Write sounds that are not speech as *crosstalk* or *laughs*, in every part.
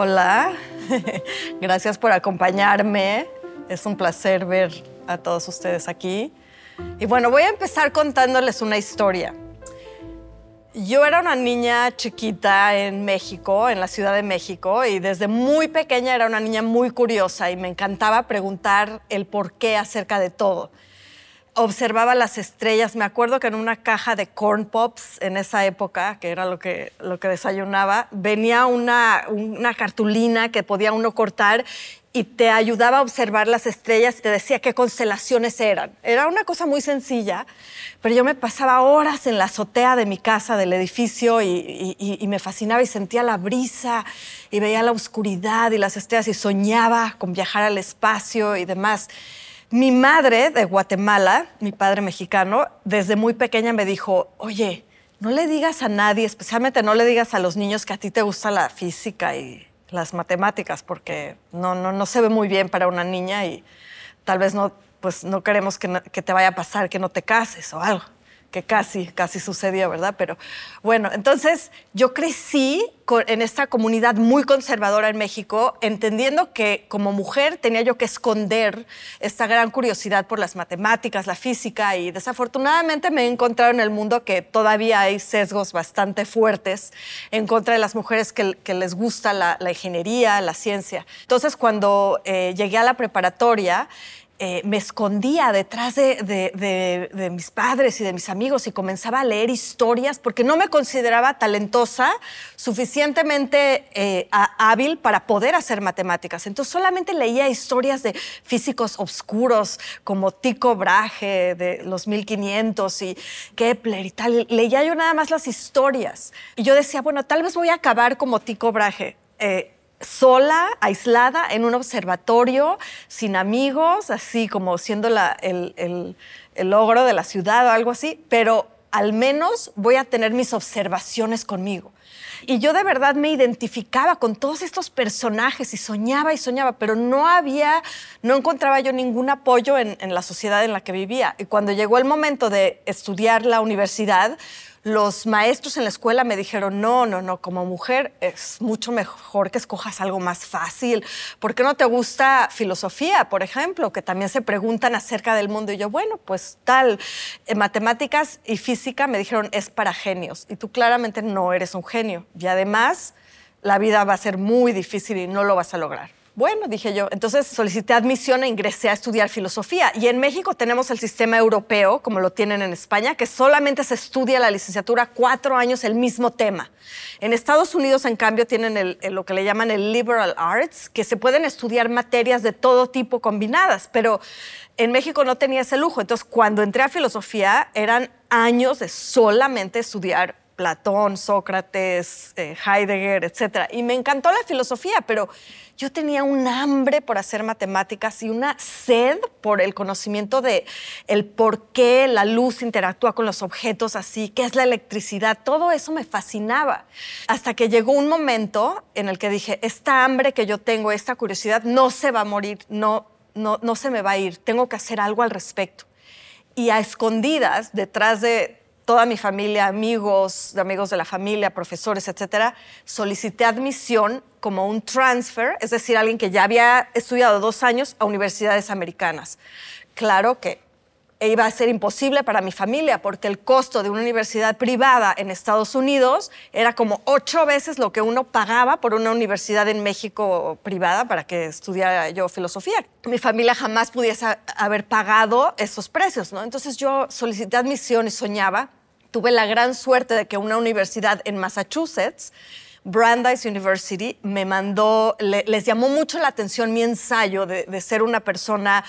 Hola, *laughs* gracias por acompañarme. Es un placer ver a todos ustedes aquí. Y bueno, voy a empezar contándoles una historia. Yo era una niña chiquita en México, en la Ciudad de México, y desde muy pequeña era una niña muy curiosa y me encantaba preguntar el por qué acerca de todo observaba las estrellas. Me acuerdo que en una caja de corn pops en esa época, que era lo que, lo que desayunaba, venía una, una cartulina que podía uno cortar y te ayudaba a observar las estrellas y te decía qué constelaciones eran. Era una cosa muy sencilla, pero yo me pasaba horas en la azotea de mi casa, del edificio, y, y me fascinaba y sentía la brisa y veía la oscuridad y las estrellas y soñaba con viajar al espacio y demás. Mi madre de Guatemala, mi padre mexicano, desde muy pequeña me dijo, oye, no le digas a nadie, especialmente no le digas a los niños que a ti te gusta la física y las matemáticas, porque no, no, no se ve muy bien para una niña y tal vez no, pues queremos que te vaya a pasar que no te cases o algo que casi, casi sucedió, ¿verdad? Pero bueno, entonces yo crecí en esta comunidad muy conservadora en México, entendiendo que como mujer tenía yo que esconder esta gran curiosidad por las matemáticas, la física, y desafortunadamente me he encontrado en el mundo que todavía hay sesgos bastante fuertes en contra de las mujeres que, les gusta la, ingeniería, la ciencia. Entonces cuando eh, llegué a la preparatoria, eh, me escondía detrás de, mis padres y de mis amigos y comenzaba a leer historias porque no me consideraba talentosa, suficientemente eh, hábil para poder hacer matemáticas. Entonces solamente leía historias de físicos obscuros como Tico Brahe de los 1500 y Kepler y tal. Leía yo nada más las historias. Y yo decía, bueno, tal vez voy a acabar como Tico Brahe. Eh, sola, aislada, en un observatorio, sin amigos, así como siendo el, el, el, logro de la ciudad o algo así, pero al menos voy a tener mis observaciones conmigo. Y yo de verdad me identificaba con todos estos personajes y soñaba y soñaba, pero no había, no encontraba yo ningún apoyo en la sociedad en la que vivía. Y cuando llegó el momento de estudiar la universidad, los maestros en la escuela me dijeron, no, no, no, como mujer es mucho mejor que escojas algo más fácil. ¿Por qué no te gusta filosofía, por ejemplo? Que también se preguntan acerca del mundo. Y yo, bueno, pues tal. Eh, matemáticas y física me dijeron, es para genios. Y tú claramente no eres un genio. Y además, la vida va a ser muy difícil y no lo vas a lograr. Bueno, dije yo, entonces solicité admisión e ingresé a estudiar filosofía. Y en México tenemos el sistema europeo, como lo tienen en España, que solamente se estudia la licenciatura cuatro años el mismo tema. En Estados Unidos, en cambio, tienen lo que le llaman el liberal arts, que se pueden estudiar materias de todo tipo combinadas, pero en México no tenía ese lujo. Entonces, cuando entré a filosofía, eran años de solamente estudiar Platón, Sócrates, eh, Heidegger, etc. Y me encantó la filosofía, pero yo tenía un hambre por hacer matemáticas y una sed por el conocimiento de el por qué la luz interactúa con los objetos así, qué es la electricidad, todo eso me fascinaba. Hasta que llegó un momento en el que dije, esta hambre que yo tengo, esta curiosidad, no se va a morir, no, no, no se me va a ir, tengo que hacer algo al respecto. Y a escondidas, detrás de toda mi familia, amigos, amigos de la familia, profesores, etcétera, solicité admisión como un transfer, es decir, alguien que ya había estudiado dos años a universidades americanas. Claro que iba a ser imposible para mi familia porque el costo de una universidad privada en Estados Unidos era como ocho veces lo que uno pagaba por una universidad en México privada para que estudiara yo filosofía. Mi familia jamás pudiese haber pagado esos precios, ¿no? Entonces yo solicité admisión y soñaba tuve la gran suerte de que una universidad en Massachusetts, Brandeis University, me mandó, les llamó mucho la atención mi ensayo de, ser una persona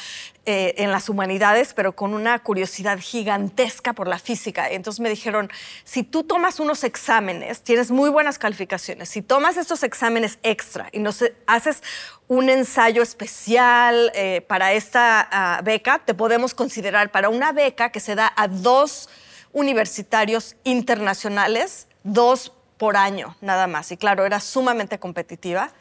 eh, en las humanidades, pero con una curiosidad gigantesca por la física. Entonces me dijeron, si tú tomas unos exámenes, tienes muy buenas calificaciones, si tomas estos exámenes extra y nos haces un ensayo especial eh, para esta ah, beca, te podemos considerar para una beca que se da a dos universitarios internacionales, dos por año nada más. Y claro, era sumamente competitiva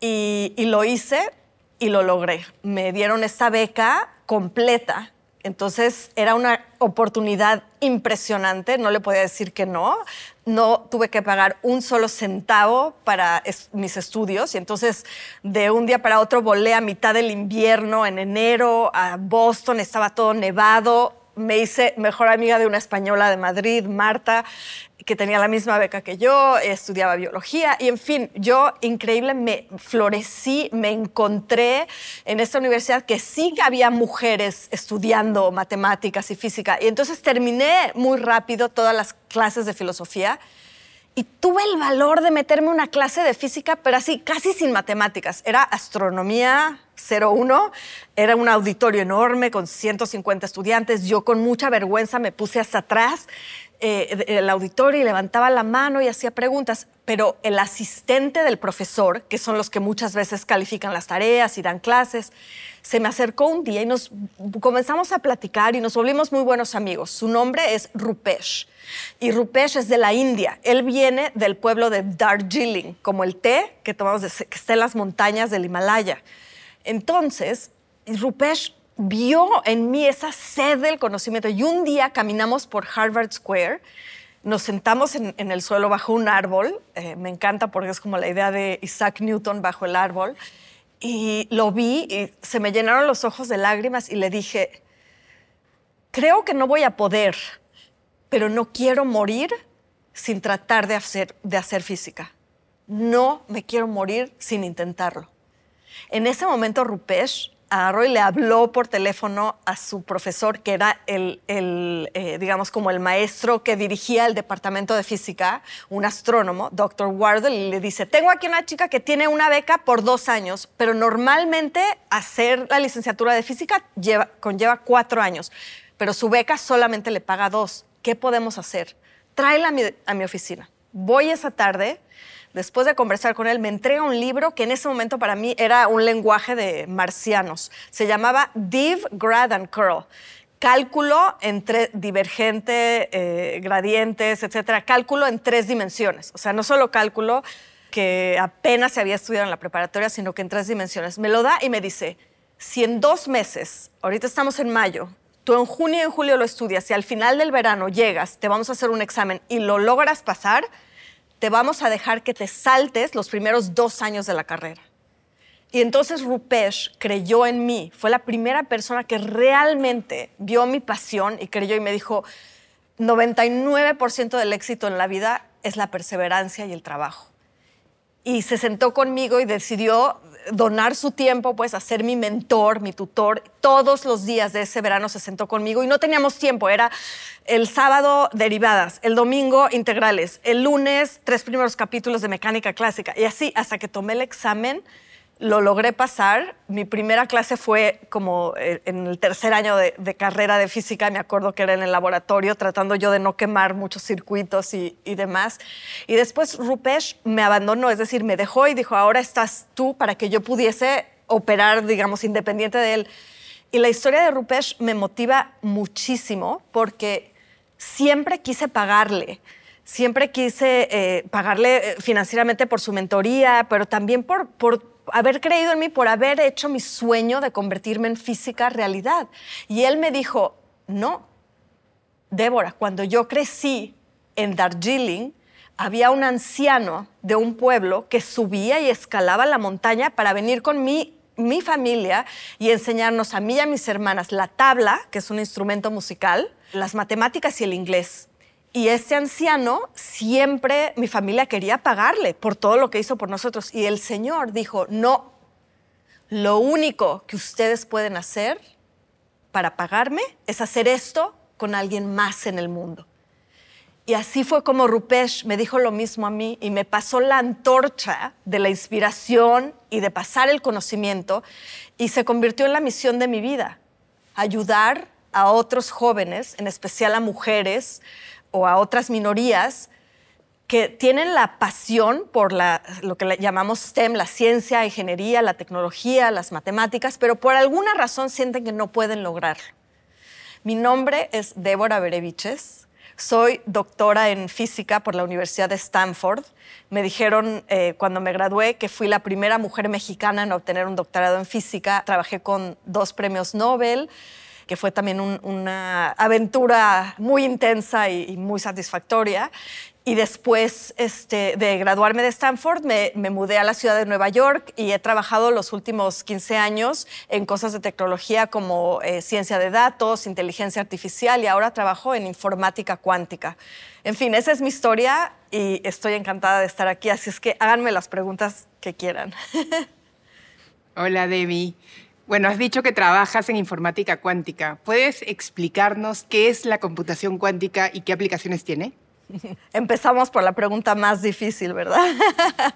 y, lo hice y lo logré. Me dieron esta beca completa entonces era una oportunidad impresionante, no le podía decir que no. No tuve que pagar un solo centavo para mis estudios y entonces de un día para otro volé a mitad del invierno, en enero, a Boston, estaba todo nevado, me hice mejor amiga de una española de Madrid, Marta, que tenía la misma beca que yo, estudiaba biología y en fin, yo increíble me florecí, me encontré en esta universidad que sí que había mujeres estudiando matemáticas y física y entonces terminé muy rápido todas las clases de filosofía y tuve el valor de meterme una clase de física, pero así casi sin matemáticas, era astronomía, 01. Era un auditorio enorme con 150 estudiantes. Yo con mucha vergüenza me puse hasta atrás eh, del el auditorio y levantaba la mano y hacía preguntas, pero el asistente del profesor, que son los que muchas veces califican las tareas y dan clases, se me acercó un día y nos comenzamos a platicar y nos volvimos muy buenos amigos. Su nombre es Rupesh y Rupesh es de la India. Él viene del pueblo de Darjeeling, como el té que tomamos, de, que está en las montañas del Himalaya. Entonces, Rupesh vio en mí esa sed del conocimiento y un día caminamos por Harvard Square nos sentamos en, el suelo bajo un árbol, eh, me encanta porque es como la idea de Isaac Newton bajo el árbol, y lo vi y se me llenaron los ojos de lágrimas y le dije, creo que no voy a poder, pero no quiero morir sin tratar de hacer física. No me quiero morir sin intentarlo. En ese momento Rupesh a y le habló por teléfono a su profesor, que era el, eh, digamos, como el maestro que dirigía el departamento de física, un astrónomo, Doctor Wardle, y le dice, tengo aquí una chica que tiene una beca por dos años, pero normalmente hacer la licenciatura de física conlleva cuatro años, pero su beca solamente le paga dos. ¿Qué podemos hacer? Tráela a mi oficina. Voy esa tarde Después de conversar con él, me entrega un libro que en ese momento para mí era un lenguaje de marcianos. Se llamaba Div, Grad and Curl. Cálculo entre divergente, eh, gradientes, etcétera. Cálculo en tres dimensiones. O sea, no solo cálculo que apenas se había estudiado en la preparatoria, sino que en tres dimensiones. Me lo da y me dice, si en dos meses, ahorita estamos en mayo, tú en junio y en julio lo estudias y al final del verano llegas, te vamos a hacer un examen y lo logras pasar, te vamos a dejar que te saltes los primeros dos años de la carrera. Y entonces Rupesh creyó en mí, fue la primera persona que realmente vio mi pasión y creyó y me dijo, 99% del éxito en la vida es la perseverancia y el trabajo. Y se sentó conmigo y decidió donar su tiempo, pues a mi mentor, mi tutor. Todos los días de ese verano se sentó conmigo y no teníamos tiempo. Era el sábado derivadas, el domingo integrales, el lunes tres primeros capítulos de mecánica clásica y así hasta que tomé el examen lo logré pasar. Mi primera clase fue como eh, en el tercer año de, carrera de física, me acuerdo que era en el laboratorio, tratando yo de no quemar muchos circuitos y, y, demás. Y después Rupesh me abandonó, es decir, me dejó y dijo, ahora estás tú para que yo pudiese operar, digamos, independiente de él. Y la historia de Rupesh me motiva muchísimo porque siempre quise pagarle siempre quise eh, pagarle eh, financieramente por su mentoría, pero también por, por haber creído en mí, por haber hecho mi sueño de convertirme en física realidad. Y él me dijo, no, Débora, cuando yo crecí en Darjeeling, había un anciano de un pueblo que subía y escalaba la montaña para venir con mi, mi familia y enseñarnos a mí y a mis hermanas la tabla, que es un instrumento musical, las matemáticas y el inglés. Y este anciano siempre mi familia quería pagarle por todo lo que hizo por nosotros. Y el Señor dijo, no, lo único que ustedes pueden hacer para pagarme es hacer esto con alguien más en el mundo. Y así fue como Rupesh me dijo lo mismo a mí y me pasó la antorcha de la inspiración y de pasar el conocimiento y se convirtió en la misión de mi vida, ayudar a otros jóvenes, en especial a mujeres, o a otras minorías que tienen la pasión por lo que llamamos STEM, la ciencia, ingeniería, la tecnología, las matemáticas, pero por alguna razón sienten que no pueden lograrlo. Mi nombre es Débora Bereviches, soy doctora en física por la Universidad de Stanford. Me dijeron eh, cuando me gradué que fui la primera mujer mexicana en obtener un doctorado en física. Trabajé con dos premios Nobel que fue también una aventura muy intensa y, muy satisfactoria. Y después este, de graduarme de Stanford, me, mudé a la ciudad de Nueva York y he trabajado los últimos 15 años en cosas de tecnología como eh, ciencia de datos, inteligencia artificial y ahora trabajo en informática cuántica. En fin, esa es mi historia y estoy encantada de estar aquí, así es que háganme las preguntas que quieran. *laughs* Hola, Debbie. Bueno, has dicho que trabajas en informática cuántica. ¿Puedes explicarnos qué es la computación cuántica y qué aplicaciones tiene? *laughs* Empezamos por la pregunta más difícil, ¿verdad? *laughs*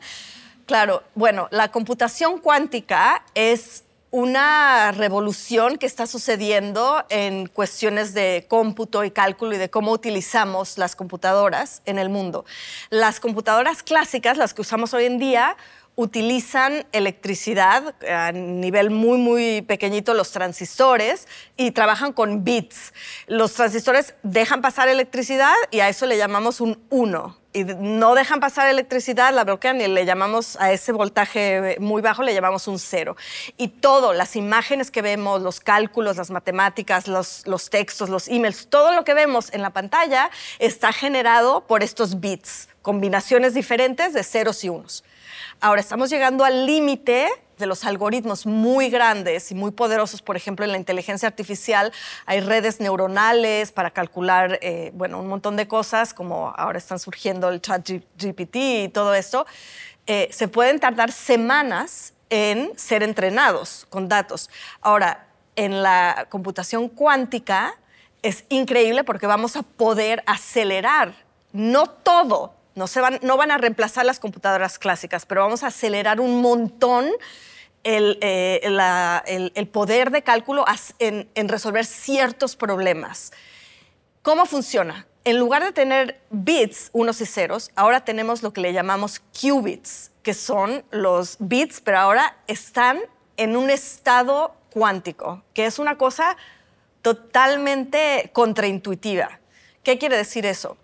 claro, bueno, la computación cuántica es una revolución que está sucediendo en cuestiones de cómputo y cálculo y de cómo utilizamos las computadoras en el mundo. Las computadoras clásicas, las que usamos hoy en día, utilizan electricidad a nivel muy, muy pequeñito, los transistores, y trabajan con bits. Los transistores dejan pasar electricidad y a eso le llamamos un 1 y no dejan pasar electricidad, la bloquean y le llamamos a ese voltaje muy bajo, le llamamos un cero. Y todo, las imágenes que vemos, los cálculos, las matemáticas, los, los textos, los emails, todo lo que vemos en la pantalla está generado por estos bits, combinaciones diferentes de ceros y unos. Ahora estamos llegando al límite de los algoritmos muy grandes y muy poderosos, por ejemplo, en la inteligencia artificial hay redes neuronales para calcular, eh, bueno, un montón de cosas, como ahora están surgiendo el chat GPT y todo esto, eh, se pueden tardar semanas en ser entrenados con datos. Ahora, en la computación cuántica es increíble porque vamos a poder acelerar, no todo, no, van, a reemplazar las computadoras clásicas, pero vamos a acelerar un montón el, eh, poder de cálculo en, en resolver ciertos problemas. ¿Cómo funciona? En lugar de tener bits, unos y ceros, ahora tenemos lo que le llamamos qubits, que son los bits, pero ahora están en un estado cuántico, que es una cosa totalmente contraintuitiva. ¿Qué quiere decir eso?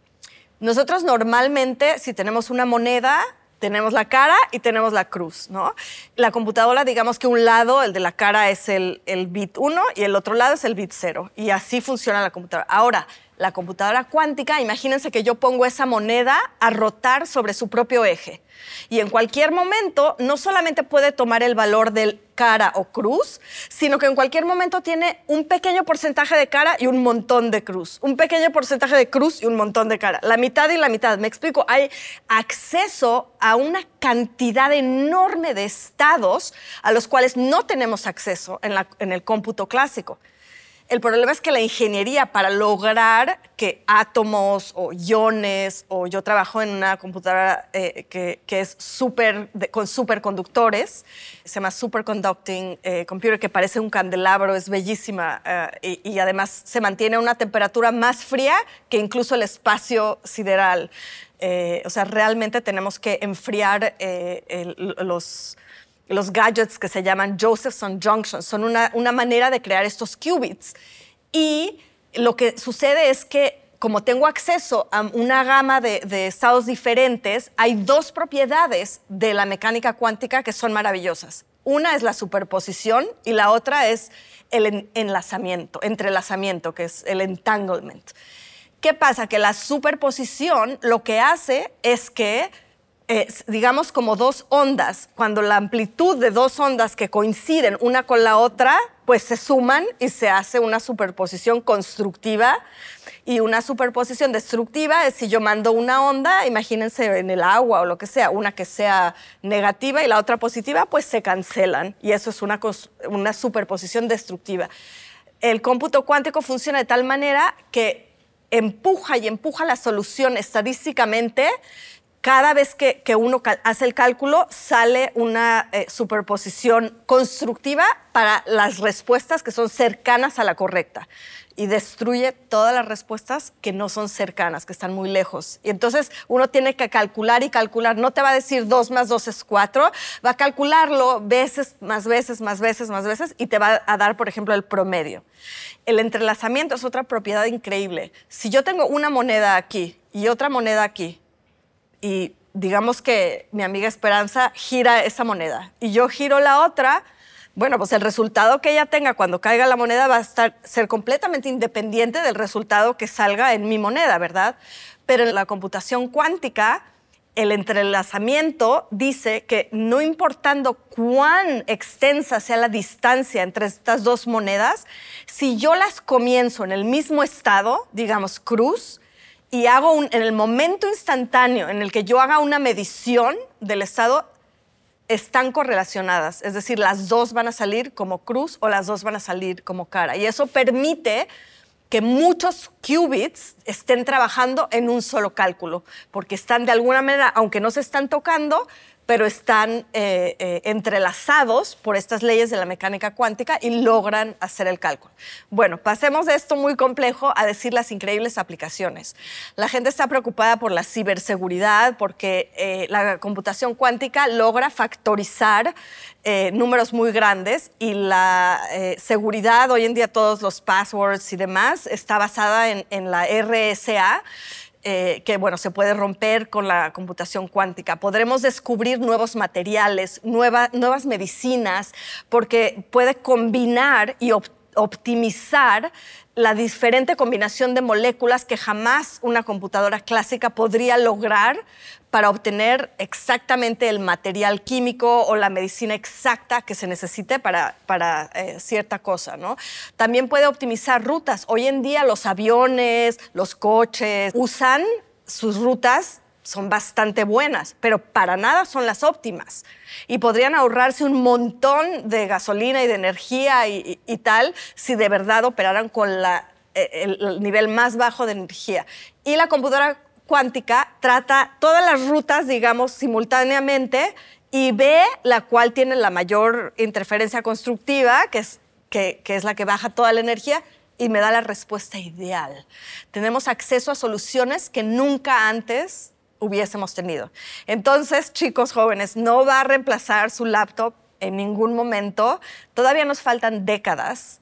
Nosotros normalmente, si tenemos una moneda, tenemos la cara y tenemos la cruz, ¿no? La computadora, digamos que un lado, el de la cara es el, bit 1 y el otro lado es el bit 0. Y así funciona la computadora. Ahora, la computadora cuántica, imagínense que yo pongo esa moneda a rotar sobre su propio eje. Y en cualquier momento no solamente puede tomar el valor del cara o cruz, sino que en cualquier momento tiene un pequeño porcentaje de cara y un montón de cruz, un pequeño porcentaje de cruz y un montón de cara, la mitad y la mitad. Me explico, hay acceso a una cantidad enorme de estados a los cuales no tenemos acceso en, el cómputo clásico. El problema es que la ingeniería para lograr que átomos o iones, o yo trabajo en una computadora eh, que, es super, con superconductores, se llama Superconducting eh, Computer, que parece un candelabro, es bellísima eh, y, además se mantiene a una temperatura más fría que incluso el espacio sideral. o sea, realmente tenemos que enfriar los los gadgets que se llaman Josephson Junction son una, manera de crear estos qubits. Y lo que sucede es que como tengo acceso a una gama de, de, estados diferentes, hay dos propiedades de la mecánica cuántica que son maravillosas. Una es la superposición y la otra es el enlazamiento, entrelazamiento, que es el entanglement. ¿Qué pasa? Que la superposición lo que hace es que digamos, como dos ondas. Cuando la amplitud de dos ondas que coinciden una con la otra, pues se suman y se hace una superposición constructiva. Y una superposición destructiva es si yo mando una onda, imagínense en el agua o lo que sea, una que sea negativa y la otra positiva, pues se cancelan. Y eso es una, una superposición destructiva. El cómputo cuántico funciona de tal manera que empuja y empuja la solución estadísticamente cada vez que, uno hace el cálculo sale una eh, superposición constructiva para las respuestas que son cercanas a la correcta y destruye todas las respuestas que no son cercanas, que están muy lejos. Y entonces uno tiene que calcular y calcular. No te va a decir 2 más 2 es 4, va a calcularlo veces, más veces, más veces, más veces y te va a dar, por ejemplo, el promedio. El entrelazamiento es otra propiedad increíble. Si yo tengo una moneda aquí y otra moneda aquí, y digamos que mi amiga Esperanza gira esa moneda y yo giro la otra, bueno, pues el resultado que ella tenga cuando caiga la moneda va a estar, ser completamente independiente del resultado que salga en mi moneda, ¿verdad? Pero en la computación cuántica, el entrelazamiento dice que no importando cuán extensa sea la distancia entre estas dos monedas, si yo las comienzo en el mismo estado, digamos cruz, y hago en el momento instantáneo en el que yo haga una medición del estado, están correlacionadas. Es decir, las dos van a salir como cruz o las dos van a salir como cara. Y eso permite que muchos qubits estén trabajando en un solo cálculo, porque están de alguna manera, aunque no se están tocando, pero están eh, eh, entrelazados por estas leyes de la mecánica cuántica y logran hacer el cálculo. Bueno, pasemos de esto muy complejo a decir las increíbles aplicaciones. La gente está preocupada por la ciberseguridad porque eh, la computación cuántica logra factorizar números muy grandes y la seguridad, hoy en día todos los passwords y demás, está basada en la RSA eh, que bueno, se puede romper con la computación cuántica. Podremos descubrir nuevos materiales, nuevas medicinas, porque puede combinar y obtener optimizar la diferente combinación de moléculas que jamás una computadora clásica podría lograr para obtener exactamente el material químico o la medicina exacta que se necesite para, eh, cierta cosa. ¿no? También puede optimizar rutas. Hoy en día los aviones, los coches usan sus rutas son bastante buenas, pero para nada son las óptimas. Y podrían ahorrarse un montón de gasolina y de energía y, tal si de verdad operaran con e, el, nivel más bajo de energía. Y la computadora cuántica trata todas las rutas, digamos, simultáneamente y ve la cual tiene la mayor interferencia constructiva, que es, que es la que baja toda la energía, y me da la respuesta ideal. Tenemos acceso a soluciones que nunca antes hubiésemos tenido. Entonces, chicos jóvenes, no va a reemplazar su laptop en ningún momento. Todavía nos faltan décadas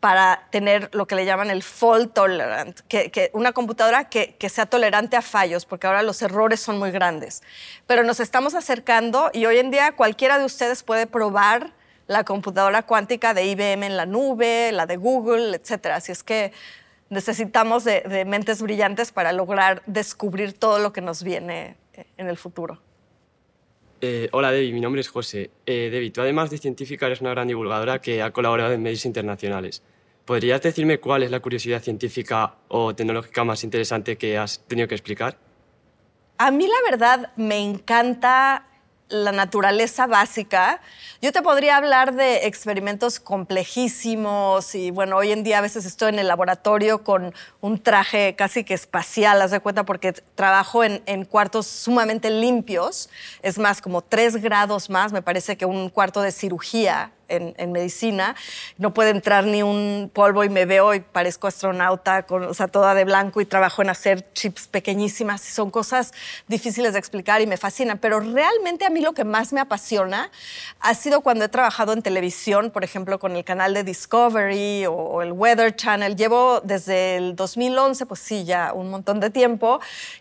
para tener lo que le llaman el fault tolerant, que, una computadora que, que, sea tolerante a fallos, porque ahora los errores son muy grandes. Pero nos estamos acercando y hoy en día cualquiera de ustedes puede probar la computadora cuántica de IBM en la nube, la de Google, etcétera. Así es que necesitamos de, mentes brillantes para lograr descubrir todo lo que nos viene eh, en el futuro. Eh, hola Debbie, mi nombre es José. Eh, Debbie, tú además de científica eres una gran divulgadora que ha colaborado en medios internacionales. ¿Podrías decirme cuál es la curiosidad científica o tecnológica más interesante que has tenido que explicar? A mí la verdad me encanta la naturaleza básica. Yo te podría hablar de experimentos complejísimos y bueno, hoy en día a veces estoy en el laboratorio con un traje casi que espacial, haz de cuenta, porque trabajo en cuartos sumamente limpios, es más, como tres grados más, me parece que un cuarto de cirugía en, medicina, no puede entrar ni un polvo y me veo y parezco astronauta, o sea, toda de blanco y trabajo en hacer chips pequeñísimas. Y son cosas difíciles de explicar y me fascinan, pero realmente a mí lo que más me apasiona ha sido cuando he trabajado en televisión, por ejemplo, con el canal de Discovery o el Weather Channel. Llevo desde el 2011, pues sí, ya un montón de tiempo,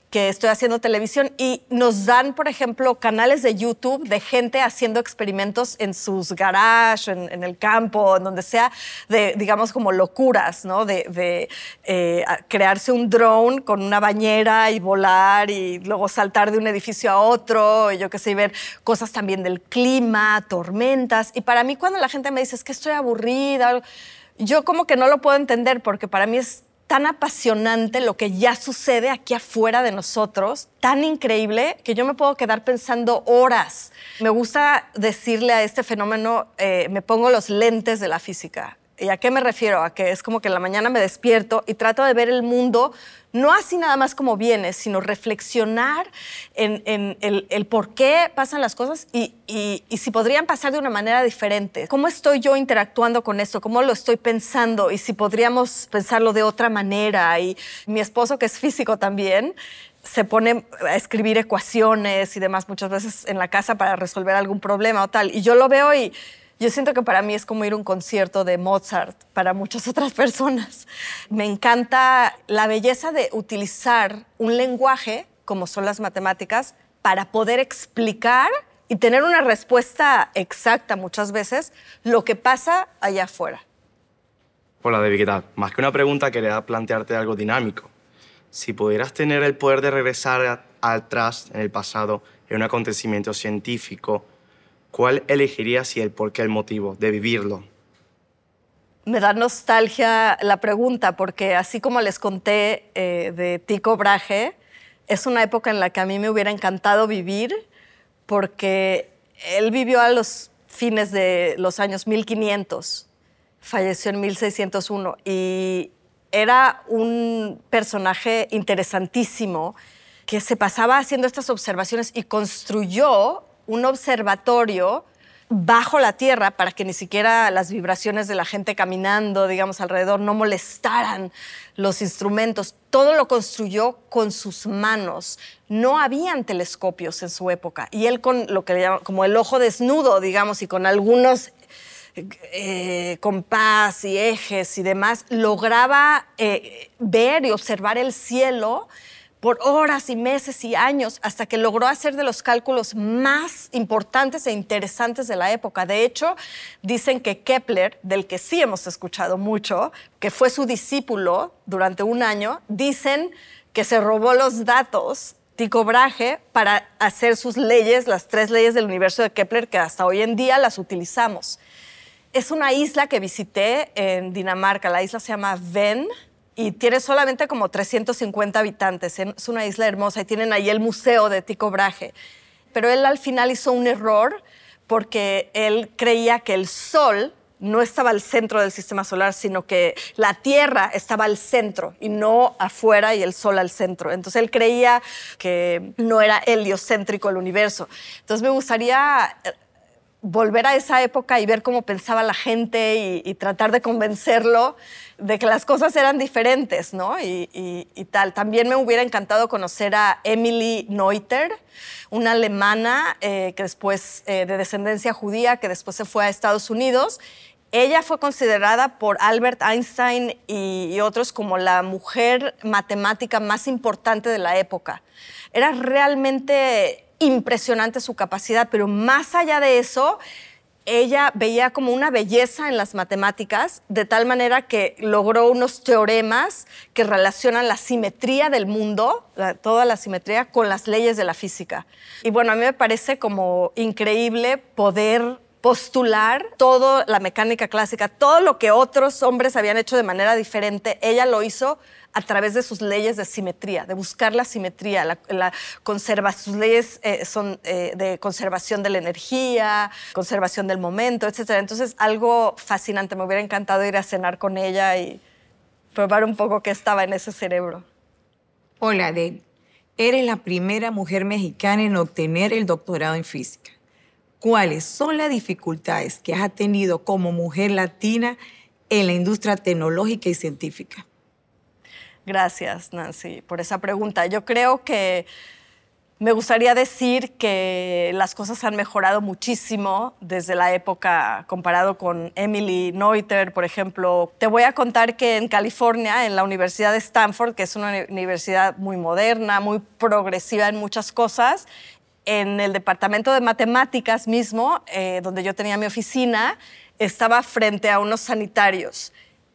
que estoy haciendo televisión y nos dan, por ejemplo, canales de YouTube de gente haciendo experimentos en sus garages, en, el campo, en donde sea, de, digamos, como locuras, ¿no? De, eh, crearse un drone con una bañera y volar y luego saltar de un edificio a otro, yo qué sé, ver cosas también del clima, tormentas. Y para mí, cuando la gente me dice, es que estoy aburrida, yo como que no lo puedo entender porque para mí es tan apasionante lo que ya sucede aquí afuera de nosotros, tan increíble que yo me puedo quedar pensando horas. Me gusta decirle a este fenómeno, eh, me pongo los lentes de la física. ¿Y a qué me refiero? A que es como que en la mañana me despierto y trato de ver el mundo no así nada más como viene, sino reflexionar en, el, por qué pasan las cosas y, y, si podrían pasar de una manera diferente. ¿Cómo estoy yo interactuando con esto? ¿Cómo lo estoy pensando? Y si podríamos pensarlo de otra manera. Y mi esposo, que es físico también, se pone a escribir ecuaciones y demás muchas veces en la casa para resolver algún problema o tal. Y yo lo veo y yo siento que para mí es como ir a un concierto de Mozart para muchas otras personas. Me encanta la belleza de utilizar un lenguaje, como son las matemáticas, para poder explicar y tener una respuesta exacta muchas veces lo que pasa allá afuera. Hola, Debbie, Más que una pregunta, quería plantearte algo dinámico. Si pudieras tener el poder de regresar atrás en el pasado en un acontecimiento científico ¿cuál elegirías y el por qué, el motivo de vivirlo? Me da nostalgia la pregunta, porque así como les conté eh, de Tico Braje, es una época en la que a mí me hubiera encantado vivir, porque él vivió a los fines de los años 1500, falleció en 1601, y era un personaje interesantísimo que se pasaba haciendo estas observaciones y construyó un observatorio bajo la tierra para que ni siquiera las vibraciones de la gente caminando, digamos, alrededor no molestaran los instrumentos. Todo lo construyó con sus manos. No habían telescopios en su época. Y él con lo que le llaman como el ojo desnudo, digamos, y con algunos eh, compás y ejes y demás, lograba eh, ver y observar el cielo por horas y meses y años hasta que logró hacer de los cálculos más importantes e interesantes de la época. De hecho, dicen que Kepler, del que sí hemos escuchado mucho, que fue su discípulo durante un año, dicen que se robó los datos Tico Brahe para hacer sus leyes, las tres leyes del universo de Kepler que hasta hoy en día las utilizamos. Es una isla que visité en Dinamarca, la isla se llama Ven y tiene solamente como 350 habitantes. Es una isla hermosa y tienen ahí el museo de Tico Brahe. Pero él al final hizo un error porque él creía que el sol no estaba al centro del sistema solar, sino que la Tierra estaba al centro y no afuera y el Sol al centro. Entonces él creía que no era heliocéntrico el universo. Entonces me gustaría eh, volver a esa época y ver cómo pensaba la gente y, tratar de convencerlo de que las cosas eran diferentes, ¿no? Y, tal. También me hubiera encantado conocer a Emily Neuter, una alemana eh, que después eh, de descendencia judía, que después se fue a Estados Unidos. Ella fue considerada por Albert Einstein y otros como la mujer matemática más importante de la época. Era realmente impresionante su capacidad, pero más allá de eso, ella veía como una belleza en las matemáticas, de tal manera que logró unos teoremas que relacionan la simetría del mundo, toda la simetría, con las leyes de la física. Y bueno, a mí me parece como increíble poder postular toda la mecánica clásica, todo lo que otros hombres habían hecho de manera diferente, ella lo hizo a través de sus leyes de simetría, de buscar la simetría, la, sus leyes eh, son eh, de conservación de la energía, conservación del momento, etc. Entonces, algo fascinante, me hubiera encantado ir a cenar con ella y probar un poco qué estaba en ese cerebro. Hola, Adele. Eres la primera mujer mexicana en obtener el doctorado en física cuáles son las dificultades que has tenido como mujer latina en la industria tecnológica y científica. Gracias, Nancy, por esa pregunta. Yo creo que me gustaría decir que las cosas han mejorado muchísimo desde la época comparado con Emily Neuter, por ejemplo. Te voy a contar que en California, en la Universidad de Stanford, que es una universidad muy moderna, muy progresiva en muchas cosas, en el departamento de matemáticas mismo, eh, donde yo tenía mi oficina, estaba frente a unos sanitarios.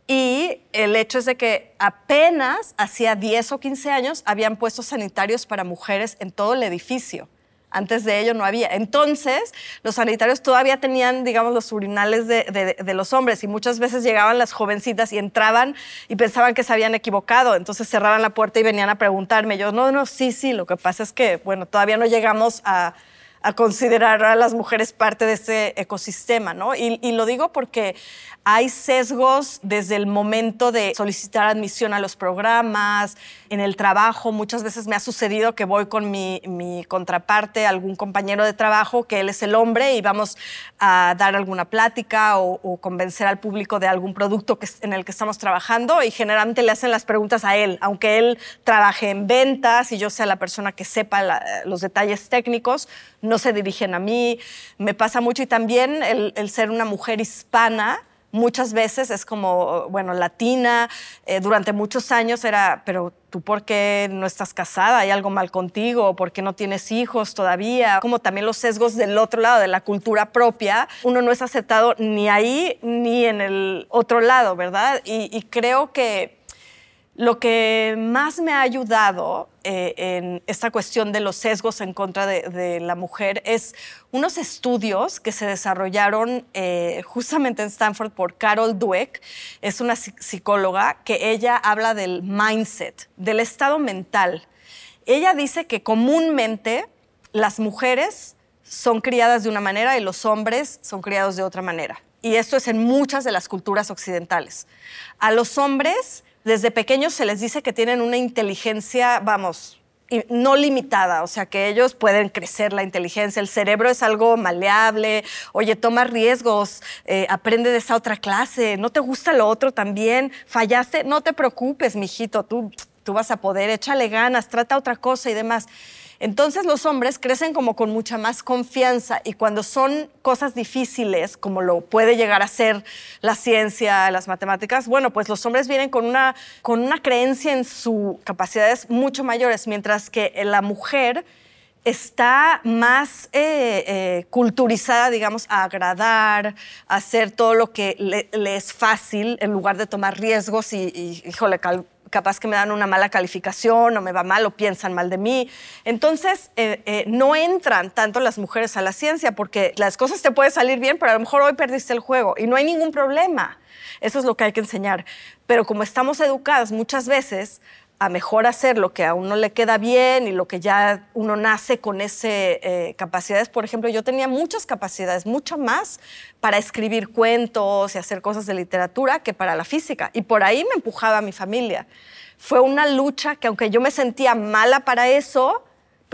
Y el hecho es de que apenas hacía 10 o 15 años habían puesto sanitarios para mujeres en todo el edificio. Antes de ello no había. Entonces, los sanitarios todavía tenían, digamos, los urinales de, de, los hombres y muchas veces llegaban las jovencitas y entraban y pensaban que se habían equivocado. Entonces cerraban la puerta y venían a preguntarme. Yo, no, no, sí, sí, lo que pasa es que, bueno, todavía no llegamos a a considerar a las mujeres parte de ese ecosistema, ¿no? Y, lo digo porque hay sesgos desde el momento de solicitar admisión a los programas, en el trabajo. Muchas veces me ha sucedido que voy con mi, contraparte, algún compañero de trabajo, que él es el hombre, y vamos a dar alguna plática o, convencer al público de algún producto que, en el que estamos trabajando y generalmente le hacen las preguntas a él, aunque él trabaje en ventas y yo sea la persona que sepa los detalles técnicos no se dirigen a mí, me pasa mucho y también el, ser una mujer hispana. Muchas veces es como, bueno, latina, eh, durante muchos años era, pero tú por qué no estás casada, hay algo mal contigo, por qué no tienes hijos todavía, como también los sesgos del otro lado, de la cultura propia, uno no es aceptado ni ahí ni en el otro lado, ¿verdad? y creo que lo que más me ha ayudado eh, en esta cuestión de los sesgos en contra de, la mujer es unos estudios que se desarrollaron eh, justamente en Stanford por Carol Dweck, es una psicóloga, que ella habla del mindset, del estado mental. Ella dice que comúnmente las mujeres son criadas de una manera y los hombres son criados de otra manera. Y esto es en muchas de las culturas occidentales. A los hombres desde pequeños se les dice que tienen una inteligencia, vamos, no limitada, o sea, que ellos pueden crecer la inteligencia, el cerebro es algo maleable, oye, toma riesgos, eh, aprende de esa otra clase, no te gusta lo otro también, fallaste, no te preocupes, mijito, tú, tú vas a poder, échale ganas, trata otra cosa y demás. Entonces los hombres crecen como con mucha más confianza y cuando son cosas difíciles, como lo puede llegar a ser la ciencia, las matemáticas, bueno, pues los hombres vienen con una, con una creencia en sus capacidades mucho mayores, mientras que la mujer está más eh, eh, culturizada, digamos, a agradar, a hacer todo lo que le, es fácil, en lugar de tomar riesgos y, y híjole, cal, capaz que me dan una mala calificación o me va mal o piensan mal de mí. Entonces, eh, eh, no entran tanto las mujeres a la ciencia porque las cosas te pueden salir bien, pero a lo mejor hoy perdiste el juego y no hay ningún problema. Eso es lo que hay que enseñar. Pero como estamos educadas muchas veces a mejor hacer lo que a uno le queda bien y lo que ya uno nace con ese eh, capacidades. Por ejemplo, yo tenía muchas capacidades, mucho más para escribir cuentos y hacer cosas de literatura que para la física. Y por ahí me empujaba mi familia. Fue una lucha que aunque yo me sentía mala para eso,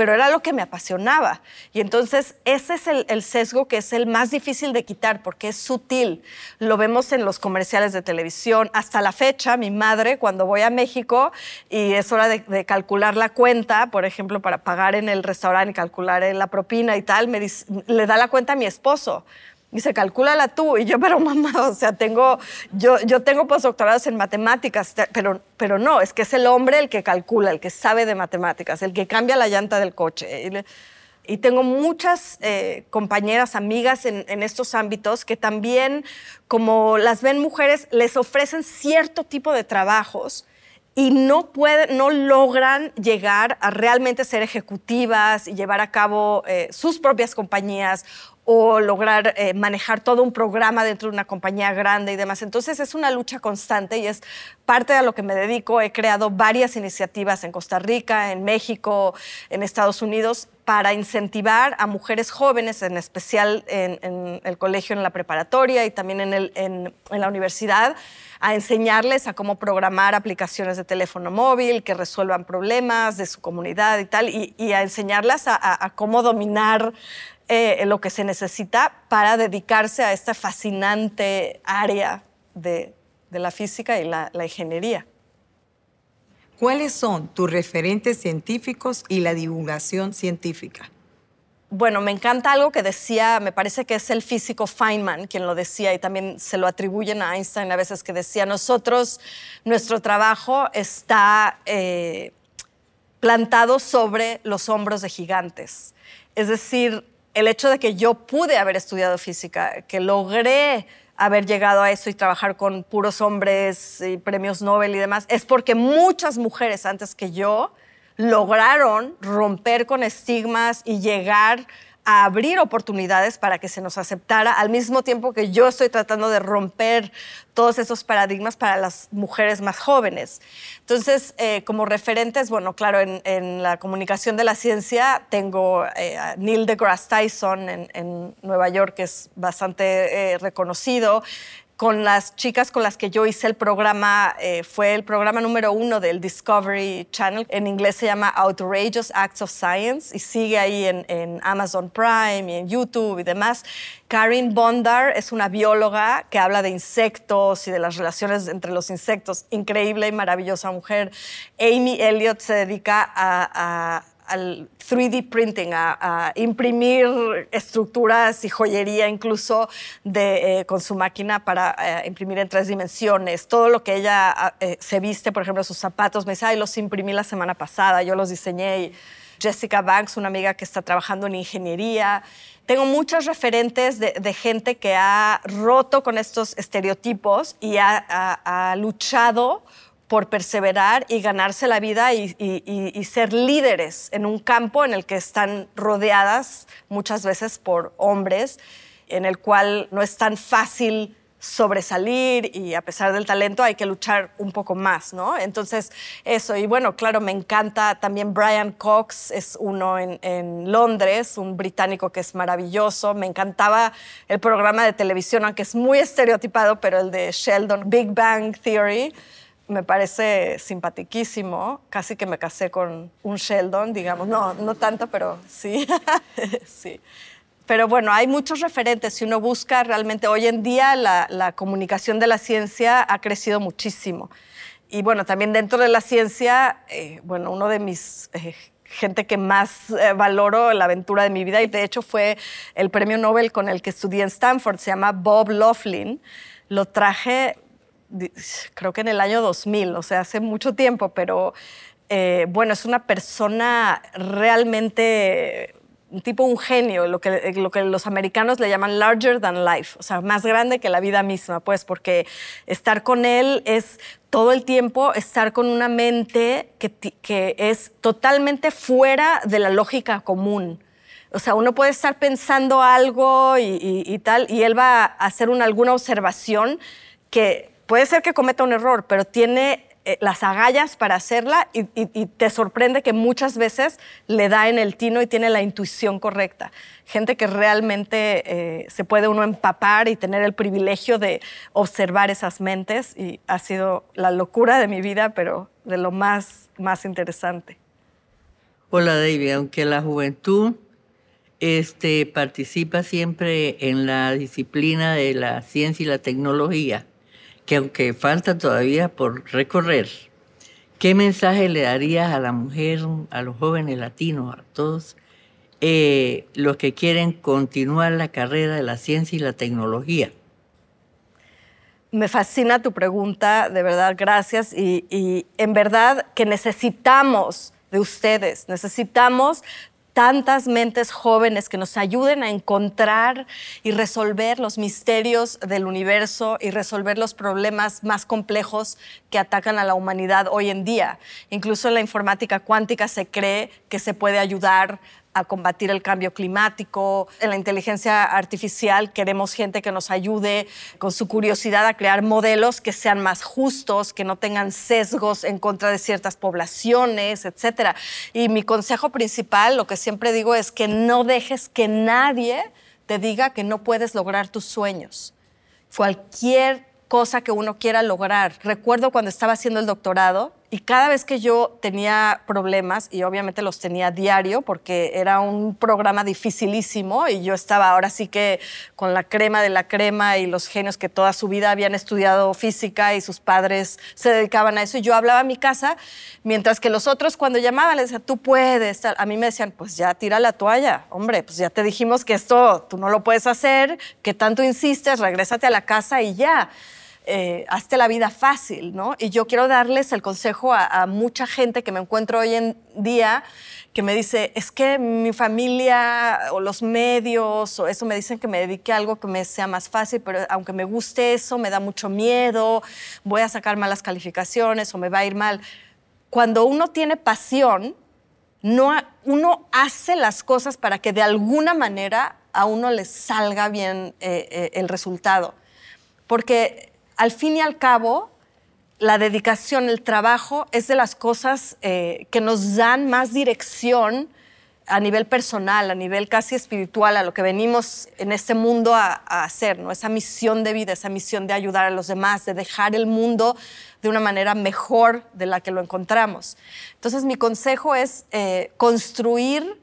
pero era lo que me apasionaba. Y entonces ese es el, sesgo que es el más difícil de quitar porque es sutil. Lo vemos en los comerciales de televisión. Hasta la fecha, mi madre, cuando voy a México y es hora de, calcular la cuenta, por ejemplo, para pagar en el restaurante y calcular la propina y tal, me le da la cuenta a mi esposo y se calcula la tú. Y yo, pero mamá, *laughs* o sea, tengo, yo, yo tengo postdoctorados en matemáticas, pero, pero no, es que es el hombre el que calcula, el que sabe de matemáticas, el que cambia la llanta del coche. Y, tengo muchas eh, compañeras, amigas en, estos ámbitos que también, como las ven mujeres, les ofrecen cierto tipo de trabajos y no no logran llegar a realmente ser ejecutivas y llevar a cabo eh, sus propias compañías o lograr eh, manejar todo un programa dentro de una compañía grande y demás. Entonces es una lucha constante y es parte de lo que me dedico. He creado varias iniciativas en Costa Rica, en México, en Estados Unidos para incentivar a mujeres jóvenes, en especial en, el colegio, en la preparatoria y también en, la universidad, a enseñarles a cómo programar aplicaciones de teléfono móvil que resuelvan problemas de su comunidad y tal, y, a enseñarlas a cómo dominar eh, lo que se necesita para dedicarse a esta fascinante área de, la física y la, ingeniería. ¿Cuáles son tus referentes científicos y la divulgación científica? bueno, me encanta algo que decía, me parece que es el físico Feynman quien lo decía y también se lo atribuyen a Einstein a veces que decía, nosotros, nuestro trabajo está eh, plantado sobre los hombros de gigantes. Es decir, el hecho de que yo pude haber estudiado física, que logré haber llegado a eso y trabajar con puros hombres y premios Nobel y demás, es porque muchas mujeres antes que yo lograron romper con estigmas y llegar a abrir oportunidades para que se nos aceptara, al mismo tiempo que yo estoy tratando de romper todos esos paradigmas para las mujeres más jóvenes. Entonces, eh, como referentes, bueno, claro, en, la comunicación de la ciencia tengo eh, a Neil deGrasse Tyson en, Nueva York, que es bastante eh, reconocido, con las chicas con las que yo hice el programa, eh, fue el programa número uno del Discovery Channel, en inglés se llama Outrageous Acts of Science y sigue ahí en, Amazon Prime y en YouTube y demás. Karin Bondar es una bióloga que habla de insectos y de las relaciones entre los insectos, increíble y maravillosa mujer. Amy Elliott se dedica a al 3D printing, a, imprimir estructuras y joyería incluso de, eh, con su máquina para eh, imprimir en tres dimensiones. Todo lo que ella ah, eh, se viste, por ejemplo, sus zapatos, me dice, ay, los imprimí la semana pasada, yo los diseñé. Jessica Banks, una amiga que está trabajando en ingeniería. Tengo muchos referentes de, gente que ha roto con estos estereotipos y ha luchado por perseverar y ganarse la vida y, ser líderes en un campo en el que están rodeadas muchas veces por hombres, en el cual no es tan fácil sobresalir y a pesar del talento hay que luchar un poco más, ¿no? Entonces, eso, y bueno, claro, me encanta también Brian Cox, es uno en, en, Londres, un británico que es maravilloso, me encantaba el programa de televisión, aunque es muy estereotipado, pero el de Sheldon, Big Bang Theory me parece simpatiquísimo. Casi que me casé con un Sheldon, digamos. No, no tanto, pero sí. *laughs* Pero bueno, hay muchos referentes. Si uno busca realmente, hoy en día la, comunicación de la ciencia ha crecido muchísimo. Y bueno, también dentro de la ciencia, eh, bueno, uno de mis eh, gente que más eh, valoro la aventura de mi vida y de hecho fue el premio Nobel con el que estudié en Stanford, se llama Bob Laughlin. Lo traje creo que en el año 2000, o sea, hace mucho tiempo, pero eh, bueno, es una persona realmente un tipo un genio, lo que, lo que los americanos le llaman larger than life, o sea, más grande que la vida misma, pues, porque estar con él es todo el tiempo estar con una mente que, que es totalmente fuera de la lógica común. O sea, uno puede estar pensando algo y, y tal, y él va a hacer una, alguna observación que puede ser que cometa un error, pero tiene eh, las agallas para hacerla y, te sorprende que muchas veces le da en el tino y tiene la intuición correcta. Gente que realmente eh, se puede uno empapar y tener el privilegio de observar esas mentes y ha sido la locura de mi vida, pero de lo más, más interesante. Hola David, aunque la juventud este, participa siempre en la disciplina de la ciencia y la tecnología, que aunque falta todavía por recorrer, ¿qué mensaje le darías a la mujer, a los jóvenes latinos, a todos eh, los que quieren continuar la carrera de la ciencia y la tecnología? Me fascina tu pregunta, de verdad, gracias. y en verdad que necesitamos de ustedes. Necesitamos tantas mentes jóvenes que nos ayuden a encontrar y resolver los misterios del universo y resolver los problemas más complejos que atacan a la humanidad hoy en día. Incluso en la informática cuántica se cree que se puede ayudar a combatir el cambio climático. En la inteligencia artificial queremos gente que nos ayude con su curiosidad a crear modelos que sean más justos, que no tengan sesgos en contra de ciertas poblaciones, etc. Y mi consejo principal, lo que siempre digo es que no dejes que nadie te diga que no puedes lograr tus sueños. Cualquier cosa que uno quiera lograr. Recuerdo cuando estaba haciendo el doctorado, y cada vez que yo tenía problemas, y obviamente los tenía diario, porque era un programa dificilísimo y yo estaba ahora sí que con la crema de la crema y los genios que toda su vida habían estudiado física y sus padres se dedicaban a eso. Y yo hablaba a mi casa, mientras que los otros cuando llamaban les decían, tú puedes. A mí me decían, pues ya tira la toalla, hombre, pues ya te dijimos que esto tú no lo puedes hacer, que tanto insistes, regrésate a la casa y ya eh, hazte la vida fácil, ¿no? Y yo quiero darles el consejo a, mucha gente que me encuentro hoy en día que me dice, es que mi familia o los medios o eso me dicen que me dedique a algo que me sea más fácil, pero aunque me guste eso, me da mucho miedo, voy a sacar malas calificaciones o me va a ir mal. Cuando uno tiene pasión, no, uno hace las cosas para que de alguna manera a uno le salga bien eh, eh, el resultado. Porque al fin y al cabo, la dedicación, el trabajo es de las cosas eh, que nos dan más dirección a nivel personal, a nivel casi espiritual, a lo que venimos en este mundo a, hacer, Esa misión de vida, esa misión de ayudar a los demás, de dejar el mundo de una manera mejor de la que lo encontramos. Entonces, mi consejo es eh, construir,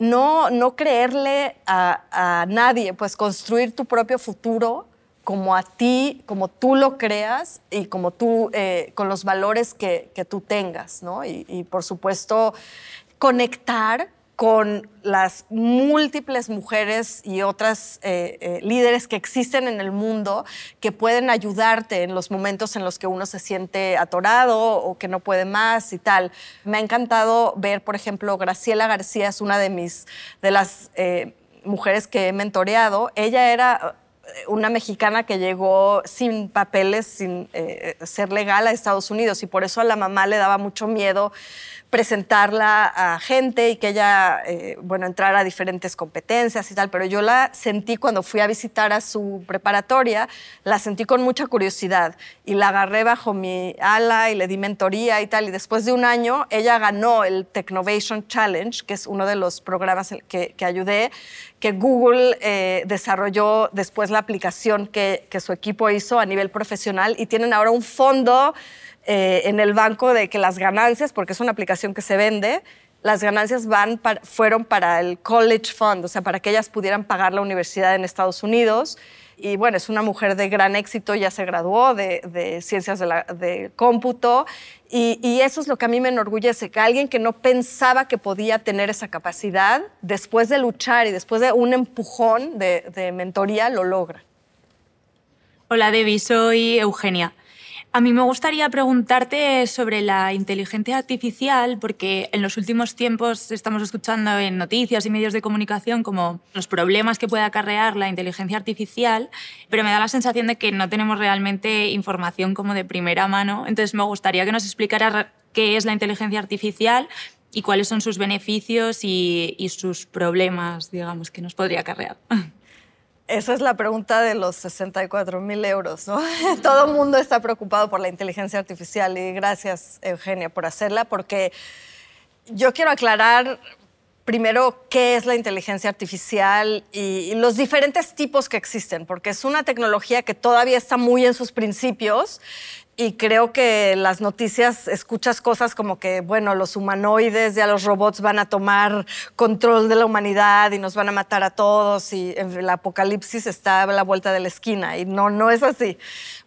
no, creerle a nadie, pues construir tu propio futuro como a ti, como tú lo creas y como tú, eh, con los valores que, tú tengas, ¿no? Y, por supuesto, conectar con las múltiples mujeres y otras eh, eh, líderes que existen en el mundo que pueden ayudarte en los momentos en los que uno se siente atorado o que no puede más y tal. Me ha encantado ver, por ejemplo, Graciela García es una de mis, de las mujeres que he mentoreado. Ella era una mexicana que llegó sin papeles, sin eh, ser legal a Estados Unidos y por eso a la mamá le daba mucho miedo presentarla a gente y que ella, eh, bueno, entrara a diferentes competencias y tal, pero yo la sentí cuando fui a visitar a su preparatoria, la sentí con mucha curiosidad y la agarré bajo mi ala y le di mentoría y tal, y después de un año ella ganó el Technovation Challenge, que es uno de los programas que, ayudé, que Google eh, desarrolló después la aplicación que, su equipo hizo a nivel profesional y tienen ahora un fondo eh, en el banco de que las ganancias, porque es una aplicación que se vende, las ganancias van fueron para el College Fund, o sea, para que ellas pudieran pagar la universidad en Estados Unidos y bueno, es una mujer de gran éxito, ya se graduó de, ciencias de, cómputo y, eso es lo que a mí me enorgullece, que alguien que no pensaba que podía tener esa capacidad, después de luchar y después de un empujón de, de mentoría, lo logra. Hola Debbie, soy Eugenia. A mí me gustaría preguntarte sobre la inteligencia artificial, porque en los últimos tiempos estamos escuchando en noticias y medios de comunicación como los problemas que puede acarrear la inteligencia artificial, pero me da la sensación de que no tenemos realmente información como de primera mano. Entonces me gustaría que nos explicaras qué es la inteligencia artificial y cuáles son sus beneficios y, y sus problemas, digamos, que nos podría acarrear. Esa es la pregunta de los 64 mil euros, *laughs* Todo el mundo está preocupado por la inteligencia artificial y gracias, Eugenia, por hacerla, porque yo quiero aclarar primero qué es la inteligencia artificial y, los diferentes tipos que existen, porque es una tecnología que todavía está muy en sus principios y creo que las noticias escuchas cosas como que, bueno, los humanoides, ya los robots van a tomar control de la humanidad y nos van a matar a todos y el apocalipsis está a la vuelta de la esquina y no, no es así.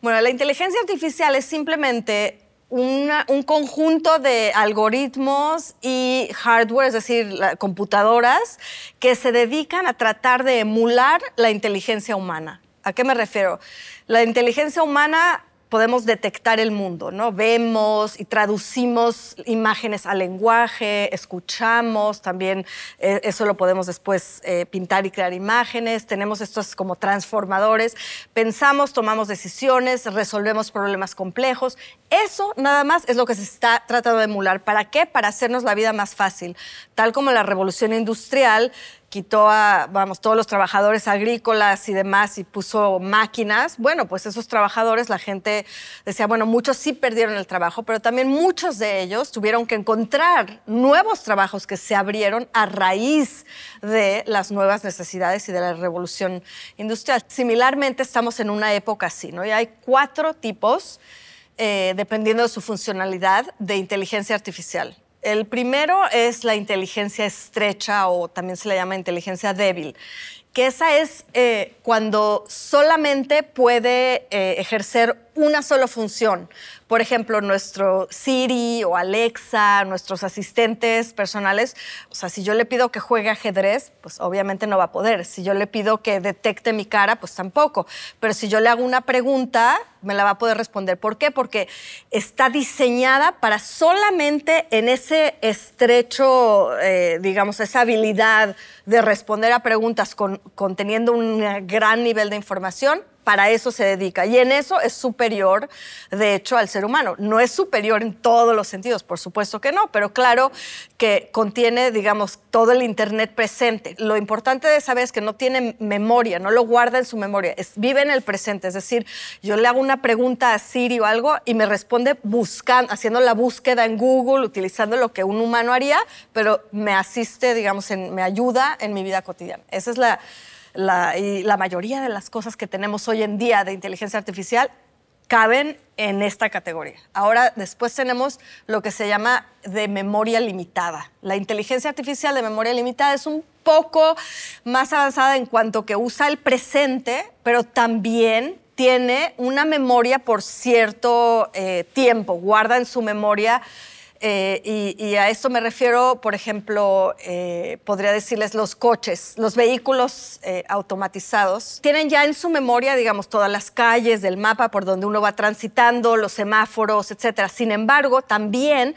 Bueno, la inteligencia artificial es simplemente un conjunto de algoritmos y hardware, es decir, computadoras, que se dedican a tratar de emular la inteligencia humana. ¿A qué me refiero? La inteligencia humana podemos detectar el mundo, ¿no? Vemos y traducimos imágenes al lenguaje, escuchamos, también eh, eso lo podemos después eh, pintar y crear imágenes, tenemos estos como transformadores, pensamos, tomamos decisiones, resolvemos problemas complejos. Eso nada más es lo que se está tratando de emular. ¿Para qué? Para hacernos la vida más fácil, tal como la revolución industrial quitó a, vamos, todos los trabajadores agrícolas y demás y puso máquinas, bueno, pues esos trabajadores, la gente decía, bueno, muchos sí perdieron el trabajo, pero también muchos de ellos tuvieron que encontrar nuevos trabajos que se abrieron a raíz de las nuevas necesidades y de la revolución industrial. Similarmente, estamos en una época así, ¿no? Y hay cuatro tipos, eh, dependiendo de su funcionalidad, de inteligencia artificial. El primero es la inteligencia estrecha o también se le llama inteligencia débil, que esa es eh, cuando solamente puede eh, ejercer una sola función. Por ejemplo, nuestro Siri o Alexa, nuestros asistentes personales. O sea, si yo le pido que juegue ajedrez, pues obviamente no va a poder. Si yo le pido que detecte mi cara, pues tampoco. Pero si yo le hago una pregunta, me la va a poder responder. ¿Por qué? Porque está diseñada para solamente en ese estrecho, eh, digamos, esa habilidad de responder a preguntas conteniendo un gran nivel de información, para eso se dedica. Y en eso es superior, de hecho, al ser humano. No es superior en todos los sentidos, por supuesto que no, pero claro que contiene, digamos, todo el Internet presente. Lo importante de saber es que no tiene memoria, no lo guarda en su memoria, vive en el presente. Es decir, yo le hago una pregunta a Siri o algo y me responde buscando, haciendo la búsqueda en Google, utilizando lo que un humano haría, pero me asiste, digamos, en, me ayuda en mi vida cotidiana. Esa es la la, y la mayoría de las cosas que tenemos hoy en día de inteligencia artificial caben en esta categoría. Ahora, después tenemos lo que se llama de memoria limitada. La inteligencia artificial de memoria limitada es un poco más avanzada en cuanto que usa el presente, pero también tiene una memoria por cierto eh, tiempo, guarda en su memoria eh, y, a esto me refiero, por ejemplo, eh, podría decirles los coches, los vehículos eh, automatizados. Tienen ya en su memoria, digamos, todas las calles del mapa por donde uno va transitando, los semáforos, etc. Sin embargo, también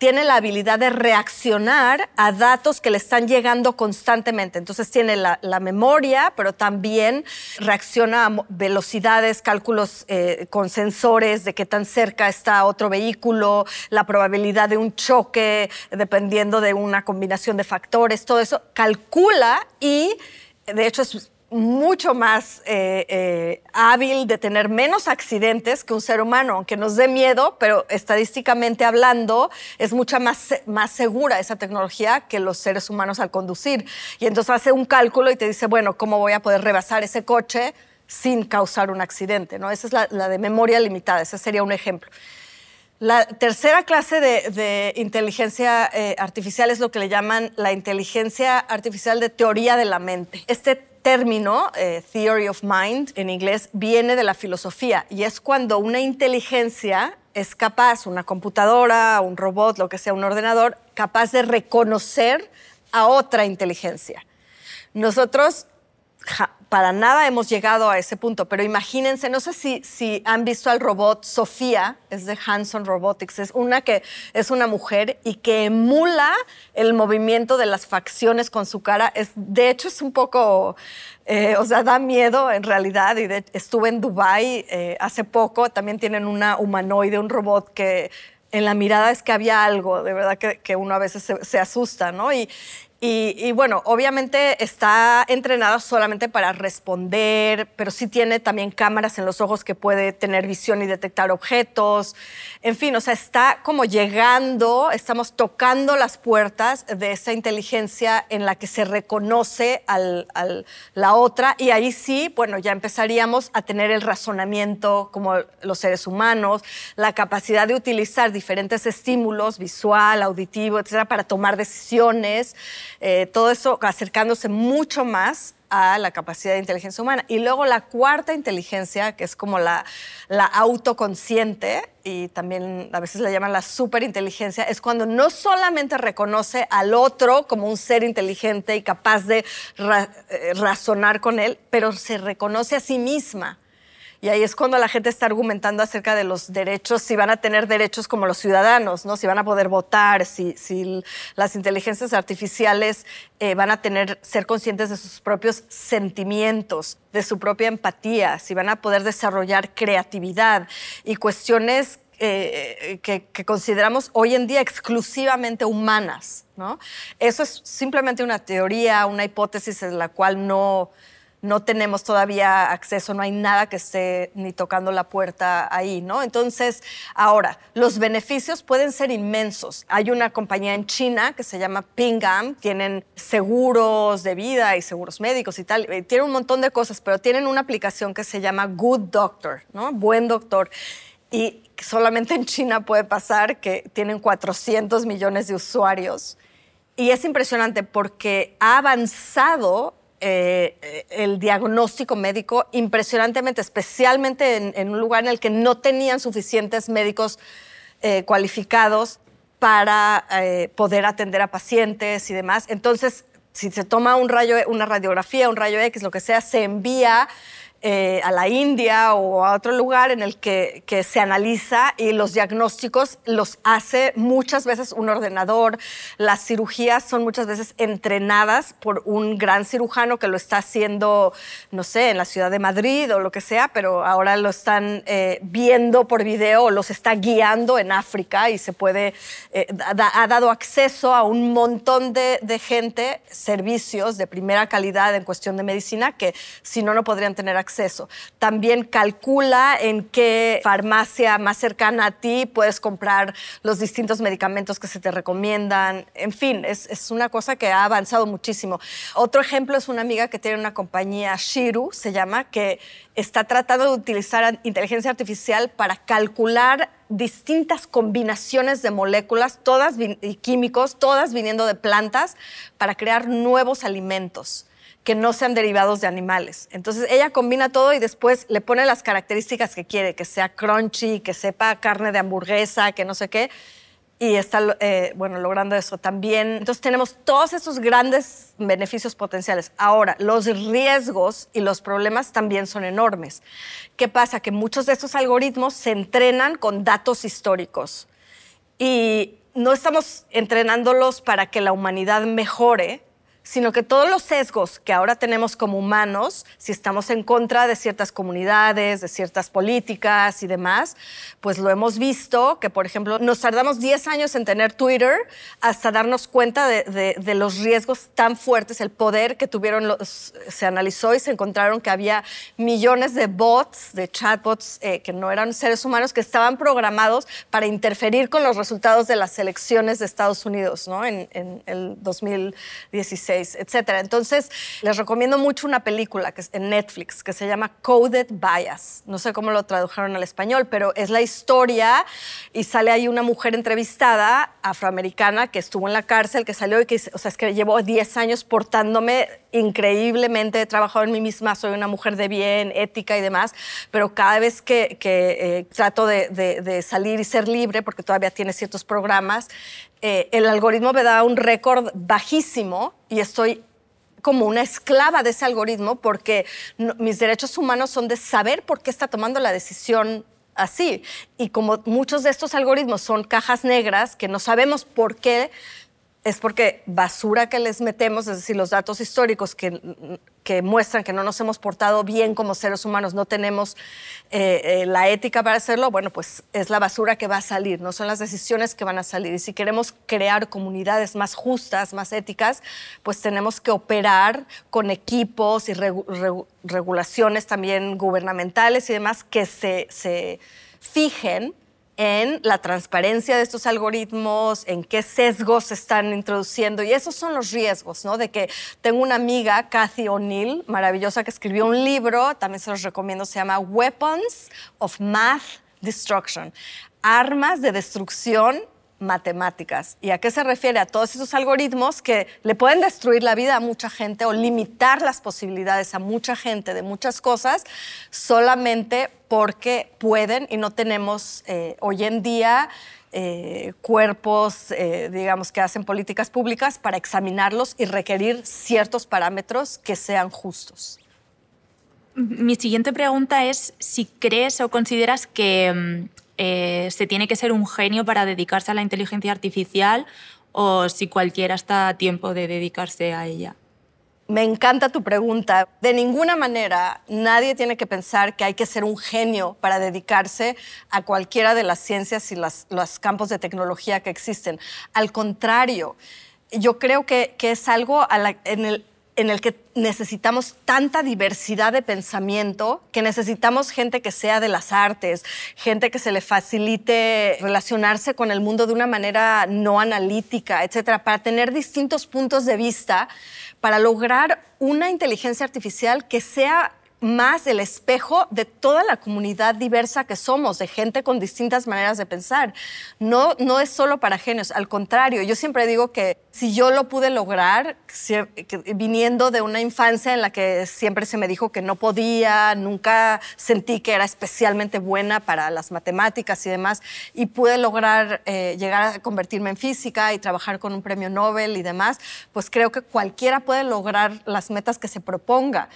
tiene la habilidad de reaccionar a datos que le están llegando constantemente. Entonces tiene la, memoria, pero también reacciona a velocidades, cálculos eh, con sensores de qué tan cerca está otro vehículo, la probabilidad de un choque, dependiendo de una combinación de factores, todo eso, calcula y de hecho es mucho más eh, eh, hábil de tener menos accidentes que un ser humano, aunque nos dé miedo, pero estadísticamente hablando es mucha más, más segura esa tecnología que los seres humanos al conducir. Y entonces hace un cálculo y te dice, bueno, ¿cómo voy a poder rebasar ese coche sin causar un accidente? ¿no? Esa es la, de memoria limitada, ese sería un ejemplo. La tercera clase de, inteligencia eh, artificial es lo que le llaman la inteligencia artificial de teoría de la mente. Este término, eh, theory of mind en inglés, viene de la filosofía y es cuando una inteligencia es capaz, una computadora, un robot, lo que sea, un ordenador, capaz de reconocer a otra inteligencia. Nosotros para nada hemos llegado a ese punto, pero imagínense, no sé si, si han visto al robot Sofía, es de Hanson Robotics, es una que es una mujer y que emula el movimiento de las facciones con su cara. Es, de hecho, es un poco, eh, o sea, da miedo en realidad. Y estuve en Dubai eh, hace poco, también tienen una humanoide, un robot que en la mirada es que había algo, de verdad que, uno a veces se, asusta, ¿no? Y, bueno, obviamente está entrenada solamente para responder, pero sí tiene también cámaras en los ojos que puede tener visión y detectar objetos. En fin, o sea, está como llegando, estamos tocando las puertas de esa inteligencia en la que se reconoce a la otra y ahí sí, bueno, ya empezaríamos a tener el razonamiento como los seres humanos, la capacidad de utilizar diferentes estímulos, visual, auditivo, etcétera, para tomar decisiones. Eh, todo eso acercándose mucho más a la capacidad de inteligencia humana. Y luego la cuarta inteligencia, que es como la, autoconsciente, y también a veces la llaman la superinteligencia, es cuando no solamente reconoce al otro como un ser inteligente y capaz de eh, razonar con él, pero se reconoce a sí misma y ahí es cuando la gente está argumentando acerca de los derechos, si van a tener derechos como los ciudadanos, ¿no? Si van a poder votar, si, las inteligencias artificiales eh, van a tener, ser conscientes de sus propios sentimientos, de su propia empatía, si van a poder desarrollar creatividad y cuestiones eh, que, que, consideramos hoy en día exclusivamente humanas. ¿no? Eso es simplemente una teoría, una hipótesis en la cual no, no tenemos todavía acceso, no hay nada que esté ni tocando la puerta ahí, ¿no? Entonces, ahora, los beneficios pueden ser inmensos. Hay una compañía en China que se llama Pingam, tienen seguros de vida y seguros médicos y tal, eh, tienen un montón de cosas, pero tienen una aplicación que se llama Good Doctor, ¿no? Buen doctor. Y solamente en China puede pasar que tienen 400 millones de usuarios. Y es impresionante porque ha avanzado eh, eh, el diagnóstico médico impresionantemente, especialmente en, un lugar en el que no tenían suficientes médicos eh, cualificados para poder atender a pacientes y demás. Entonces, si se toma una radiografía, un rayo X, lo que sea, se envía eh, a la India o a otro lugar en el que, se analiza y los diagnósticos los hace muchas veces un ordenador. Las cirugías son muchas veces entrenadas por un gran cirujano que lo está haciendo, no sé, en la ciudad de Madrid o lo que sea, pero ahora lo están eh, viendo por video, los está guiando en África y se puede, eh, ha dado acceso a un montón de, de gente, servicios de primera calidad en cuestión de medicina que si no, no podrían tener acceso también calcula en qué farmacia más cercana a ti puedes comprar los distintos medicamentos que se te recomiendan. En fin, es, es una cosa que ha avanzado muchísimo. Otro ejemplo es una amiga que tiene una compañía, Shiru se llama, que está tratando de utilizar inteligencia artificial para calcular distintas combinaciones de moléculas, todas y químicos, todas viniendo de plantas, para crear nuevos alimentos que no sean derivados de animales. Entonces ella combina todo y después le pone las características que quiere, que sea crunchy, que sepa carne de hamburguesa, que no sé qué. Y está, eh, bueno, logrando eso también. Entonces tenemos todos esos grandes beneficios potenciales. Ahora, los riesgos y los problemas también son enormes. ¿Qué pasa? Que muchos de estos algoritmos se entrenan con datos históricos. Y no estamos entrenándolos para que la humanidad mejore, sino que todos los sesgos que ahora tenemos como humanos, si estamos en contra de ciertas comunidades, de ciertas políticas y demás, pues lo hemos visto, que por ejemplo nos tardamos 10 años en tener Twitter hasta darnos cuenta de, los riesgos tan fuertes, el poder que tuvieron, los, se analizó y se encontraron que había millones de bots, de chatbots, eh, que no eran seres humanos, que estaban programados para interferir con los resultados de las elecciones de Estados Unidos ¿no? en, en el 2016 etcétera Entonces, les recomiendo mucho una película que es en Netflix que se llama Coded Bias. No sé cómo lo tradujeron al español, pero es la historia y sale ahí una mujer entrevistada afroamericana que estuvo en la cárcel, que salió y que, o sea, es que llevo 10 años portándome increíblemente, he trabajado en mí misma, soy una mujer de bien, ética y demás, pero cada vez que, eh, trato de, salir y ser libre, porque todavía tiene ciertos programas, eh, el algoritmo me da un récord bajísimo y estoy como una esclava de ese algoritmo porque mis derechos humanos son de saber por qué está tomando la decisión así. Y como muchos de estos algoritmos son cajas negras que no sabemos por qué es porque basura que les metemos, es decir, los datos históricos que, muestran que no nos hemos portado bien como seres humanos, no tenemos eh, eh, la ética para hacerlo, bueno, pues es la basura que va a salir, no son las decisiones que van a salir. Y si queremos crear comunidades más justas, más éticas, pues tenemos que operar con equipos y regulaciones también gubernamentales y demás que se fijen en la transparencia de estos algoritmos, en qué sesgos se están introduciendo. Y esos son los riesgos, ¿no? De que tengo una amiga, Kathy O'Neill, maravillosa, que escribió un libro, también se los recomiendo, se llama Weapons of Math Destruction. Armas de destrucción matemáticas. ¿Y a qué se refiere? A todos esos algoritmos que le pueden destruir la vida a mucha gente o limitar las posibilidades a mucha gente de muchas cosas solamente porque pueden y no tenemos eh, hoy en día eh, cuerpos, eh, digamos, que hacen políticas públicas para examinarlos y requerir ciertos parámetros que sean justos. Mi siguiente pregunta es si crees o consideras que mm, eh, se tiene que ser un genio para dedicarse a la inteligencia artificial o si cualquiera está a tiempo de dedicarse a ella. Me encanta tu pregunta. De ninguna manera nadie tiene que pensar que hay que ser un genio para dedicarse a cualquiera de las ciencias y los campos de tecnología que existen. Al contrario, yo creo que, es algo en el, en el que necesitamos tanta diversidad de pensamiento, que necesitamos gente que sea de las artes, gente que se le facilite relacionarse con el mundo de una manera no analítica, etcétera, para tener distintos puntos de vista, para lograr una inteligencia artificial que sea más el espejo de toda la comunidad diversa que somos, de gente con distintas maneras de pensar. No, no es solo para genios, al contrario, yo siempre digo que si yo lo pude lograr viniendo de una infancia en la que siempre se me dijo que no podía, nunca sentí que era especialmente buena para las matemáticas y demás, y pude lograr eh, llegar a convertirme en física y trabajar con un premio Nobel y demás, pues creo que cualquiera puede lograr las metas que se proponga.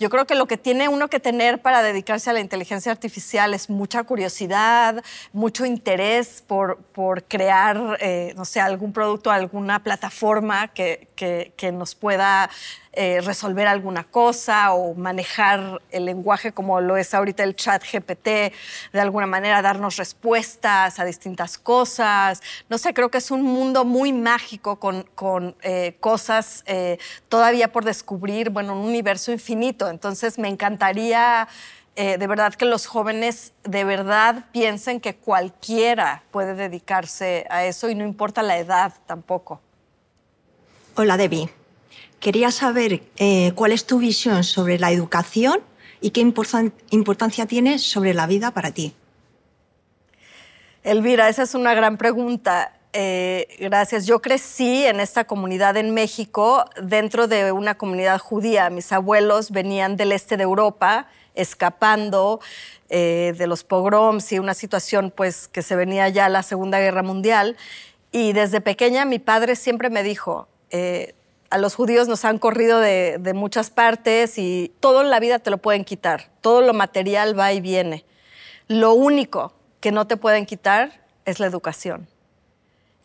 Yo creo que lo que tiene uno que tener para dedicarse a la inteligencia artificial es mucha curiosidad, mucho interés por, por crear, eh, no sé, algún producto, alguna plataforma forma que, que, que nos pueda eh, resolver alguna cosa o manejar el lenguaje como lo es ahorita el chat GPT, de alguna manera darnos respuestas a distintas cosas. No sé, creo que es un mundo muy mágico con, eh, cosas eh, todavía por descubrir, bueno, un universo infinito. Entonces me encantaría... de verdad que los jóvenes de verdad piensen que cualquiera puede dedicarse a eso y no importa la edad tampoco. Hola Debbie. Quería saber eh, cuál es tu visión sobre la educación y qué importancia tiene sobre la vida para ti. Elvira, esa es una gran pregunta. Eh, gracias. Yo crecí en esta comunidad en México, dentro de una comunidad judía. Mis abuelos venían del este de Europa, escapando eh, de los pogroms y una situación pues, que se venía ya la Segunda Guerra Mundial. Y desde pequeña mi padre siempre me dijo, eh, a los judíos nos han corrido de, muchas partes y todo en la vida te lo pueden quitar, todo lo material va y viene. Lo único que no te pueden quitar es la educación.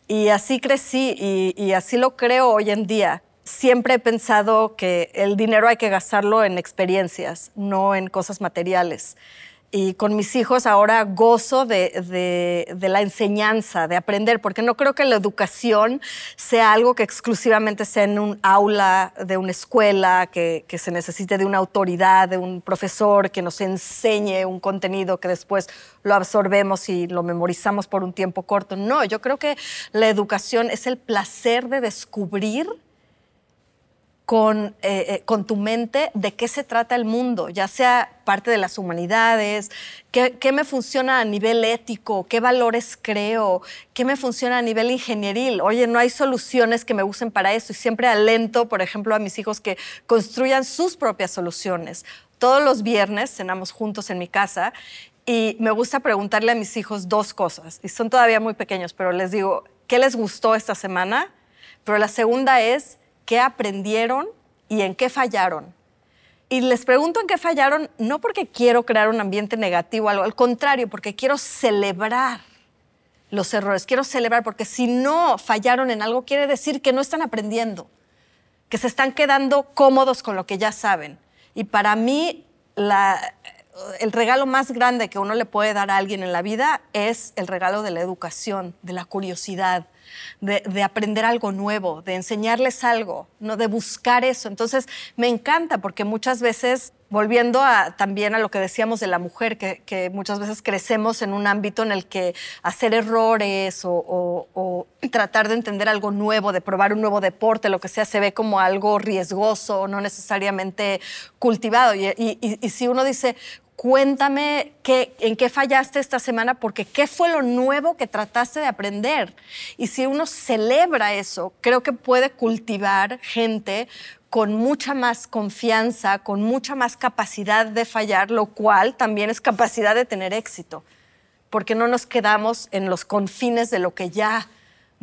Y así crecí y así lo creo hoy en día. Siempre he pensado que el dinero hay que gastarlo en experiencias, no en cosas materiales y con mis hijos ahora gozo de, la enseñanza, de aprender, porque no creo que la educación sea algo que exclusivamente sea en un aula de una escuela, que, que se necesite de una autoridad, de un profesor que nos enseñe un contenido que después lo absorbemos y lo memorizamos por un tiempo corto. No, yo creo que la educación es el placer de descubrir con, eh, eh, con tu mente de qué se trata el mundo, ya sea parte de las humanidades, qué, qué, me funciona a nivel ético, qué valores creo, qué me funciona a nivel ingenieril. Oye, no hay soluciones que me usen para eso y siempre alento, por ejemplo, a mis hijos que construyan sus propias soluciones. Todos los viernes cenamos juntos en mi casa y me gusta preguntarle a mis hijos dos cosas, y son todavía muy pequeños, pero les digo, ¿qué les gustó esta semana? Pero la segunda es, qué aprendieron y en qué fallaron. Y les pregunto en qué fallaron, no porque quiero crear un ambiente negativo, al contrario, porque quiero celebrar los errores, quiero celebrar, porque si no fallaron en algo, quiere decir que no están aprendiendo, que se están quedando cómodos con lo que ya saben. Y para mí, el regalo más grande que uno le puede dar a alguien en la vida es el regalo de la educación, de la curiosidad, de, aprender algo nuevo, de enseñarles algo, ¿no? de buscar eso. Entonces, me encanta porque muchas veces, volviendo también a lo que decíamos de la mujer, que, muchas veces crecemos en un ámbito en el que hacer errores o, *clears throat* tratar de entender algo nuevo, de probar un nuevo deporte, lo que sea, se ve como algo riesgoso, no necesariamente cultivado. y si uno dice, cuéntame en qué fallaste esta semana, porque qué fue lo nuevo que trataste de aprender. Y si uno celebra eso, creo que puede cultivar gente con mucha más confianza, con mucha más capacidad de fallar, lo cual también es capacidad de tener éxito, porque no nos quedamos en los confines de lo que ya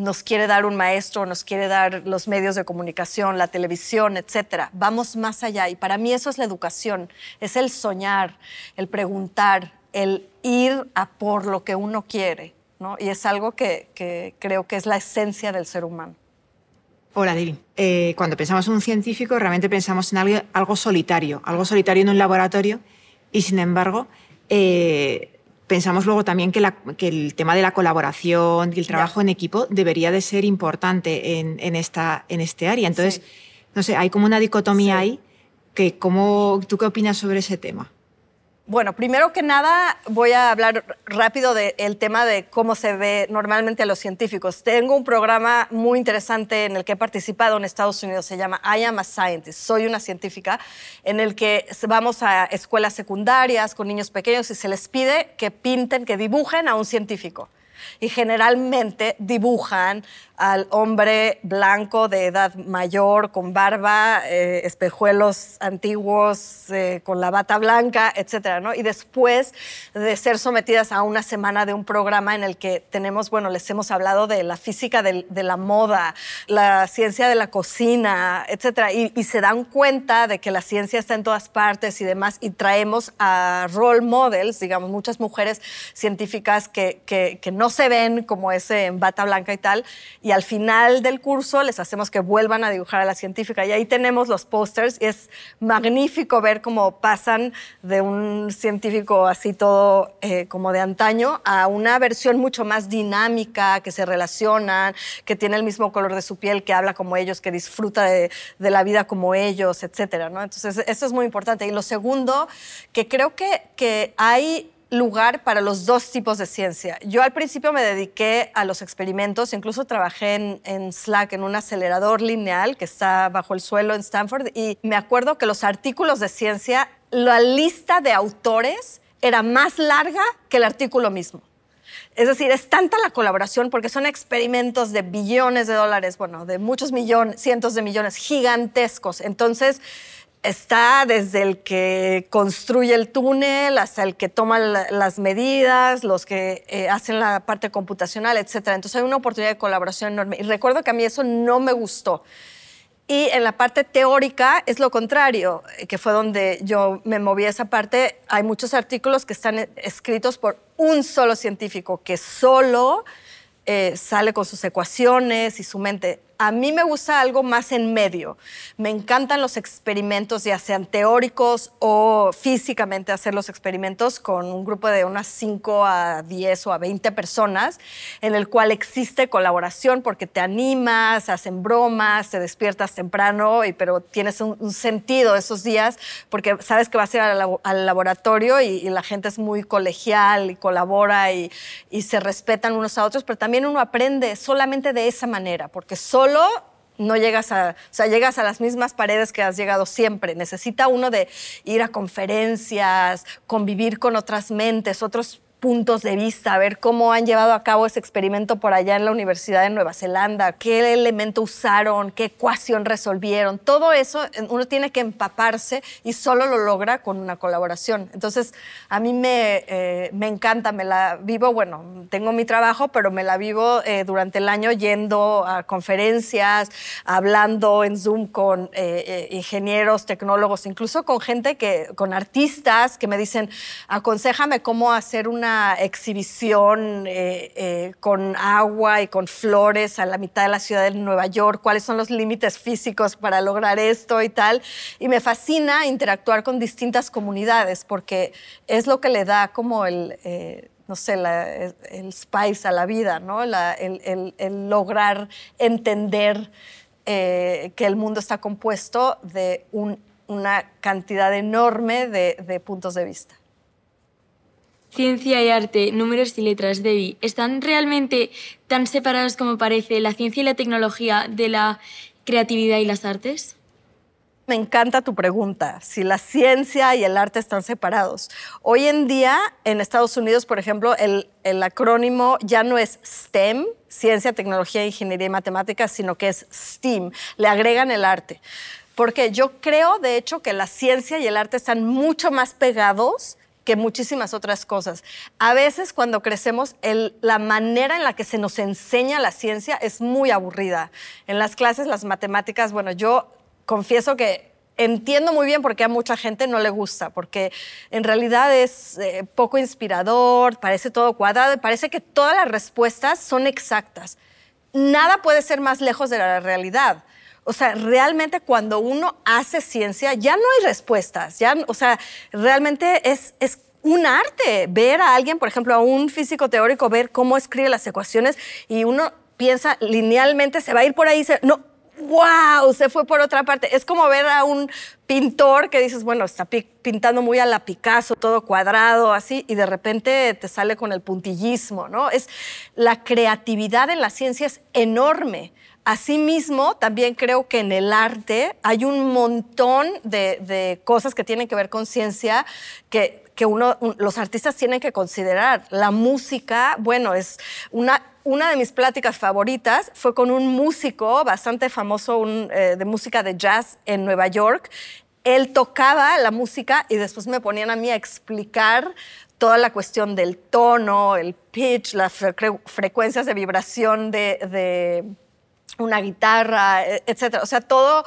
nos quiere dar un maestro, nos quiere dar los medios de comunicación, la televisión, etcétera. Vamos más allá y para mí eso es la educación, es el soñar, el preguntar, el ir a por lo que uno quiere, ¿no? Y es algo que, creo que es la esencia del ser humano. Hola, Dili. Eh, cuando pensamos en un científico, realmente pensamos en algo, solitario, algo solitario en un laboratorio y sin embargo, eh, pensamos luego también que, el tema de la colaboración y el trabajo en equipo debería de ser importante en, esta, este área. Entonces, no sé, hay como una dicotomía ahí, cómo, ¿tú qué opinas sobre ese tema? Bueno, primero que nada voy a hablar rápido del tema de cómo se ve normalmente a los científicos. Tengo un programa muy interesante en el que he participado en Estados Unidos, se llama I Am a Scientist, soy una científica, en el que vamos a escuelas secundarias con niños pequeños y se les pide que pinten, que dibujen a un científico y generalmente dibujan al hombre blanco de edad mayor, con barba, eh, espejuelos antiguos, eh, con la bata blanca, etcétera, Y después de ser sometidas a una semana de un programa en el que tenemos, bueno, les hemos hablado de la física de, la moda, la ciencia de la cocina, etcétera, y, se dan cuenta de que la ciencia está en todas partes y demás, y traemos a role models, digamos, muchas mujeres científicas que, que no se ven como ese en bata blanca y tal, y al final del curso les hacemos que vuelvan a dibujar a la científica. Y ahí tenemos los pósters y es magnífico ver cómo pasan de un científico así todo eh, como de antaño a una versión mucho más dinámica, que se relacionan, que tiene el mismo color de su piel, que habla como ellos, que disfruta de, la vida como ellos, etcétera. ¿no? Entonces, eso es muy importante. Y lo segundo, que creo que, que hay lugar para los dos tipos de ciencia. Yo al principio me dediqué a los experimentos, incluso trabajé en, Slack, en un acelerador lineal que está bajo el suelo en Stanford, y me acuerdo que los artículos de ciencia, la lista de autores era más larga que el artículo mismo. Es decir, es tanta la colaboración porque son experimentos de billones de dólares, bueno, de muchos millones, cientos de millones, gigantescos. Entonces, está desde el que construye el túnel hasta el que toma las medidas, los que eh, hacen la parte computacional, etc. Entonces hay una oportunidad de colaboración enorme. Y recuerdo que a mí eso no me gustó. Y en la parte teórica es lo contrario, eh, que fue donde yo me moví esa parte. Hay muchos artículos que están eh, escritos por un solo científico que solo sale con sus ecuaciones y su mente. A mí me gusta algo más en medio. Me encantan los experimentos, ya sean teóricos o físicamente hacer los experimentos con un grupo de unas 5 a 10 o a 20 personas, en el cual existe colaboración porque te animas, hacen bromas, te despiertas temprano, y, pero tienes un, sentido esos días porque sabes que vas a ir al, laboratorio y, la gente es muy colegial y colabora y se respetan unos a otros, pero también uno aprende solamente de esa manera, porque solo solo no llegas a, o sea, llegas a las mismas paredes que has llegado siempre. Necesita uno de ir a conferencias, convivir con otras mentes, otros puntos de vista, a ver cómo han llevado a cabo ese experimento por allá en la Universidad de Nueva Zelanda, qué elemento usaron, qué ecuación resolvieron. Todo eso uno tiene que empaparse y solo lo logra con una colaboración. Entonces, a mí me, eh, me encanta, me la vivo, bueno, tengo mi trabajo, pero me la vivo eh, durante el año yendo a conferencias, hablando en Zoom con eh, ingenieros, tecnólogos, incluso con gente que, con artistas que me dicen, aconsejame cómo hacer una exhibición eh, eh, con agua y con flores a la mitad de la ciudad de Nueva York, cuáles son los límites físicos para lograr esto y tal. Y me fascina interactuar con distintas comunidades porque es lo que le da como el... Eh, no sé, el spice a la vida, el, lograr entender que el mundo está compuesto de una cantidad enorme de puntos de vista ciencia y arte, números y letras, Debbie, ¿están realmente tan separados como parece la ciencia y la tecnología de la creatividad y las artes? Me encanta tu pregunta, si la ciencia y el arte están separados. Hoy en día, en Estados Unidos, por ejemplo, el, el acrónimo ya no es STEM, ciencia, tecnología, ingeniería y matemáticas, sino que es STEAM. Le agregan el arte porque yo creo, de hecho, que la ciencia y el arte están mucho más pegados muchísimas otras cosas. A veces cuando crecemos, la manera en la que se nos enseña la ciencia es muy aburrida. En las clases, las matemáticas, bueno, yo confieso que entiendo muy bien por qué a mucha gente no le gusta, porque en realidad es eh, poco inspirador, parece todo cuadrado parece que todas las respuestas son exactas. Nada puede ser más lejos de la realidad. O sea, realmente cuando uno hace ciencia ya no hay respuestas, ya, o sea, realmente es, un arte ver a alguien, por ejemplo, a un físico teórico, ver cómo escribe las ecuaciones y uno piensa linealmente, se va a ir por ahí, y dice, no, wow, se fue por otra parte. Es como ver a un pintor que dices, bueno, está pintando muy a la Picasso, todo cuadrado, así, y de repente te sale con el puntillismo, ¿no? Es la creatividad en la ciencia es enorme. Asimismo, también creo que en el arte hay un montón de, cosas que tienen que ver con ciencia que, uno, los artistas tienen que considerar. La música, bueno, es una, una de mis pláticas favoritas fue con un músico bastante famoso eh, de música de jazz en Nueva York. Él tocaba la música y después me ponían a mí a explicar toda la cuestión del tono, el pitch, las frecuencias de vibración de una guitarra, e, etcétera. O sea, todo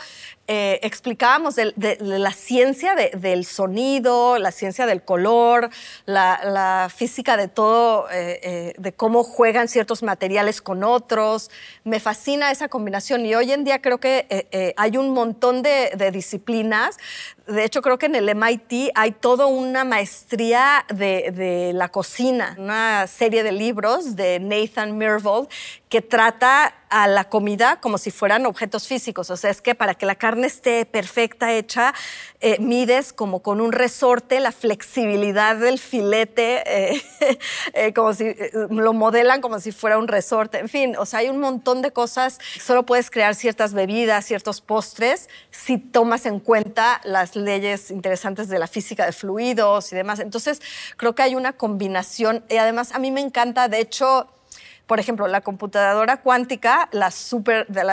eh, explicábamos de, la ciencia del sonido, la ciencia del color, la, física de todo, eh, eh, de cómo juegan ciertos materiales con otros. Me fascina esa combinación y hoy en día creo que hay un montón de, disciplinas. De hecho, creo que en el MIT hay toda una maestría de, la cocina, una serie de libros de Nathan Mirvold que trata a la comida como si fueran objetos físicos. O sea, es que para que la carne esté perfecta, hecha, eh, mides como con un resorte la flexibilidad del filete, eh, *laughs* eh, como si lo modelan como si fuera un resorte. En fin, o sea, hay un montón de cosas. Solo puedes crear ciertas bebidas, ciertos postres, si tomas en cuenta las leyes interesantes de la física de fluidos y demás. Entonces, creo que hay una combinación y además a mí me encanta, de hecho, por ejemplo, la computadora cuántica, la,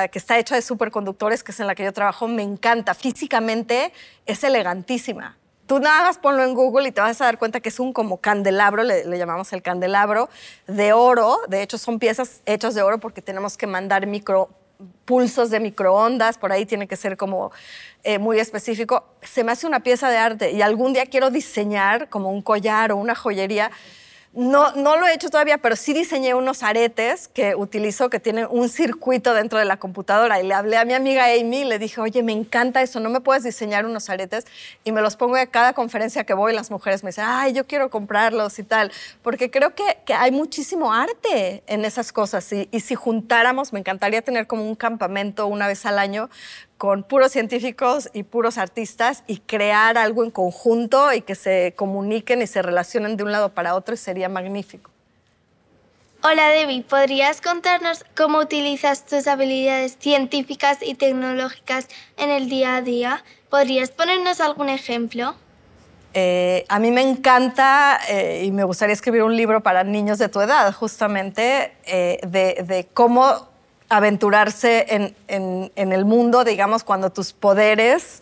que está hecha de superconductores, que es en la que yo trabajo, me encanta. Físicamente es elegantísima tú nada más ponlo en Google y te vas a dar cuenta que es un como candelabro, le, llamamos el candelabro, de oro. De hecho, son piezas hechas de oro porque tenemos que mandar micro pulsos de microondas, por ahí tiene que ser como eh, muy específico. Se me hace una pieza de arte y algún día quiero diseñar como un collar o una joyería no, no lo he hecho todavía, pero sí diseñé unos aretes que utilizo que tienen un circuito dentro de la computadora. Y le hablé a mi amiga Amy le dije, oye, me encanta eso, ¿no me puedes diseñar unos aretes? Y me los pongo a cada conferencia que voy. Las mujeres me dicen, ay, yo quiero comprarlos y tal. Porque creo que, hay muchísimo arte en esas cosas. y si juntáramos, me encantaría tener como un campamento una vez al año con puros científicos y puros artistas y crear algo en conjunto y que se comuniquen y se relacionen de un lado para otro sería magnífico. Hola Debbie, ¿podrías contarnos cómo utilizas tus habilidades científicas y tecnológicas en el día a día? ¿Podrías ponernos algún ejemplo? Eh, a mí me encanta eh, y me gustaría escribir un libro para niños de tu edad, justamente, eh, de cómo aventurarse en, el mundo, digamos, cuando tus poderes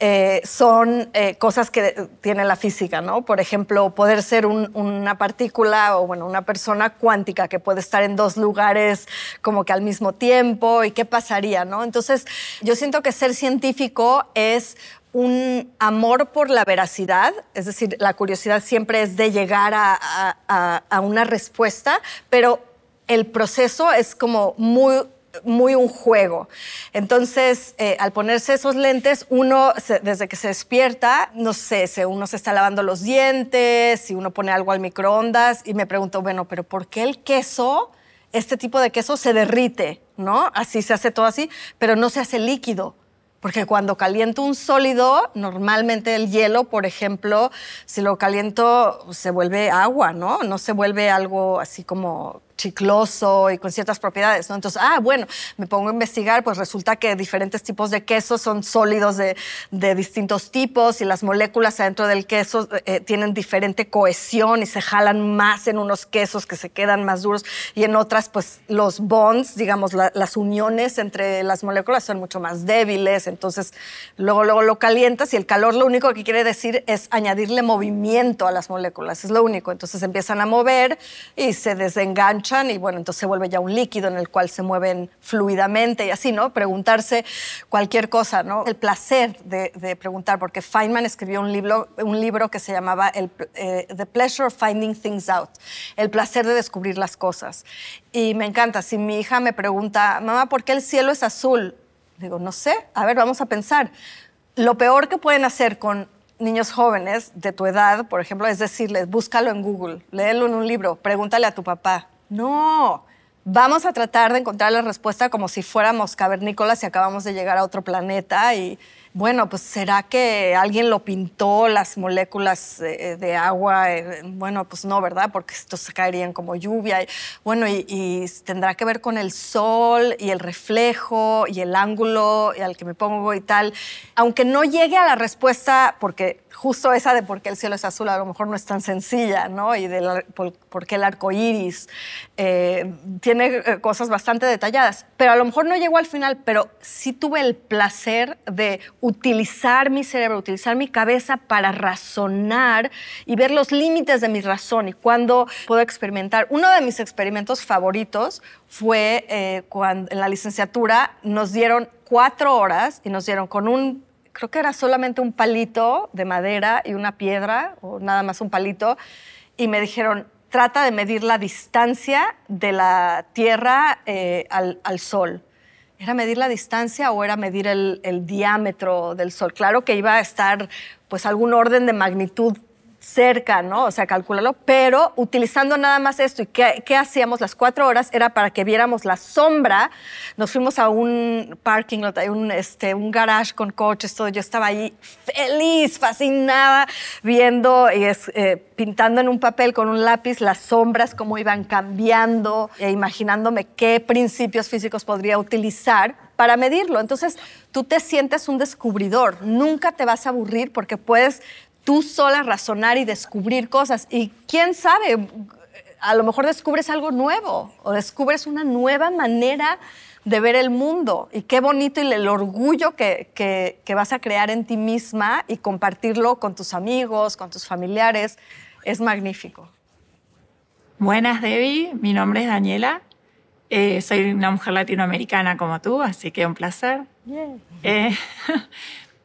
eh, son eh, cosas que tiene la física, ¿no? Por ejemplo, poder ser una partícula o, bueno, una persona cuántica que puede estar en dos lugares como que al mismo tiempo y qué pasaría, ¿no? Entonces, yo siento que ser científico es un amor por la veracidad, es decir, la curiosidad siempre es de llegar a, a una respuesta, pero el proceso es como muy muy un juego. Entonces, eh, al ponerse esos lentes, uno desde que se despierta, no sé, si uno se está lavando los dientes, si uno pone algo al microondas y me pregunto, bueno, pero ¿por qué el queso, este tipo de queso se derrite, ¿no? Así se hace todo así, pero no se hace líquido. Porque cuando caliento un sólido, normalmente el hielo, por ejemplo, si lo caliento, se vuelve agua, ¿no? No se vuelve algo así como chicloso y con ciertas propiedades, ¿no? Entonces, ah, bueno, me pongo a investigar, pues resulta que diferentes tipos de quesos son sólidos de, de distintos tipos y las moléculas adentro del queso eh, tienen diferente cohesión y se jalan más en unos quesos que se quedan más duros y en otras, pues los bonds, digamos, las uniones entre las moléculas son mucho más débiles, entonces luego, luego lo calientas y el calor lo único que quiere decir es añadirle movimiento a las moléculas, es lo único, entonces empiezan a mover y se desenganchan y bueno, entonces se vuelve ya un líquido en el cual se mueven fluidamente y así, ¿no? Preguntarse cualquier cosa, ¿no? El placer de, preguntar, porque Feynman escribió un libro, un libro que se llamaba eh, The Pleasure of Finding Things Out, el placer de descubrir las cosas. Y me encanta, si mi hija me pregunta, mamá, ¿por qué el cielo es azul? Digo, no sé, a ver, vamos a pensar. Lo peor que pueden hacer con niños jóvenes de tu edad, por ejemplo, es decirles, búscalo en Google, léelo en un libro, pregúntale a tu papá, no, vamos a tratar de encontrar la respuesta como si fuéramos cavernícolas y acabamos de llegar a otro planeta y bueno, pues será que alguien lo pintó las moléculas eh, eh, de, agua, eh, bueno, pues no, ¿verdad? Porque estos caerían como lluvia. Bueno, y, tendrá que ver con el sol y el reflejo y el ángulo al que me pongo y tal. Aunque no llegue a la respuesta porque justo esa de por qué el cielo es azul a lo mejor no es tan sencilla, ¿no? Y de por, qué el arco iris. Eh, tiene eh, cosas bastante detalladas, pero a lo mejor no llegó al final, pero sí tuve el placer de utilizar mi cerebro, utilizar mi cabeza para razonar y ver los límites de mi razón y cuando puedo experimentar. Uno de mis experimentos favoritos fue eh, cuando en la licenciatura nos dieron cuatro horas y nos dieron con un creo que era solamente un palito de madera y una piedra, o nada más un palito, y me dijeron, trata de medir la distancia de la Tierra eh, al, Sol. ¿Era medir la distancia o era medir el, el, diámetro del Sol? Claro que iba a estar pues algún orden de magnitud cerca, ¿no? O sea, calcularlo, pero utilizando nada más esto. ¿Y qué, hacíamos? Las cuatro horas era para que viéramos la sombra. Nos fuimos a un parking lot, un, este, un garage con coches, todo. Yo estaba ahí feliz, fascinada, viendo y eh, pintando en un papel con un lápiz las sombras, cómo iban cambiando, e imaginándome qué principios físicos podría utilizar para medirlo. Entonces, tú te sientes un descubridor. Nunca te vas a aburrir porque puedes tú sola razonar y descubrir cosas. Y quién sabe, a lo mejor descubres algo nuevo o descubres una nueva manera de ver el mundo. Y qué bonito y el orgullo que, que, vas a crear en ti misma y compartirlo con tus amigos, con tus familiares, es magnífico. Buenas, Debbie. Mi nombre es Daniela. Eh, soy una mujer latinoamericana como tú, así que un placer. *laughs*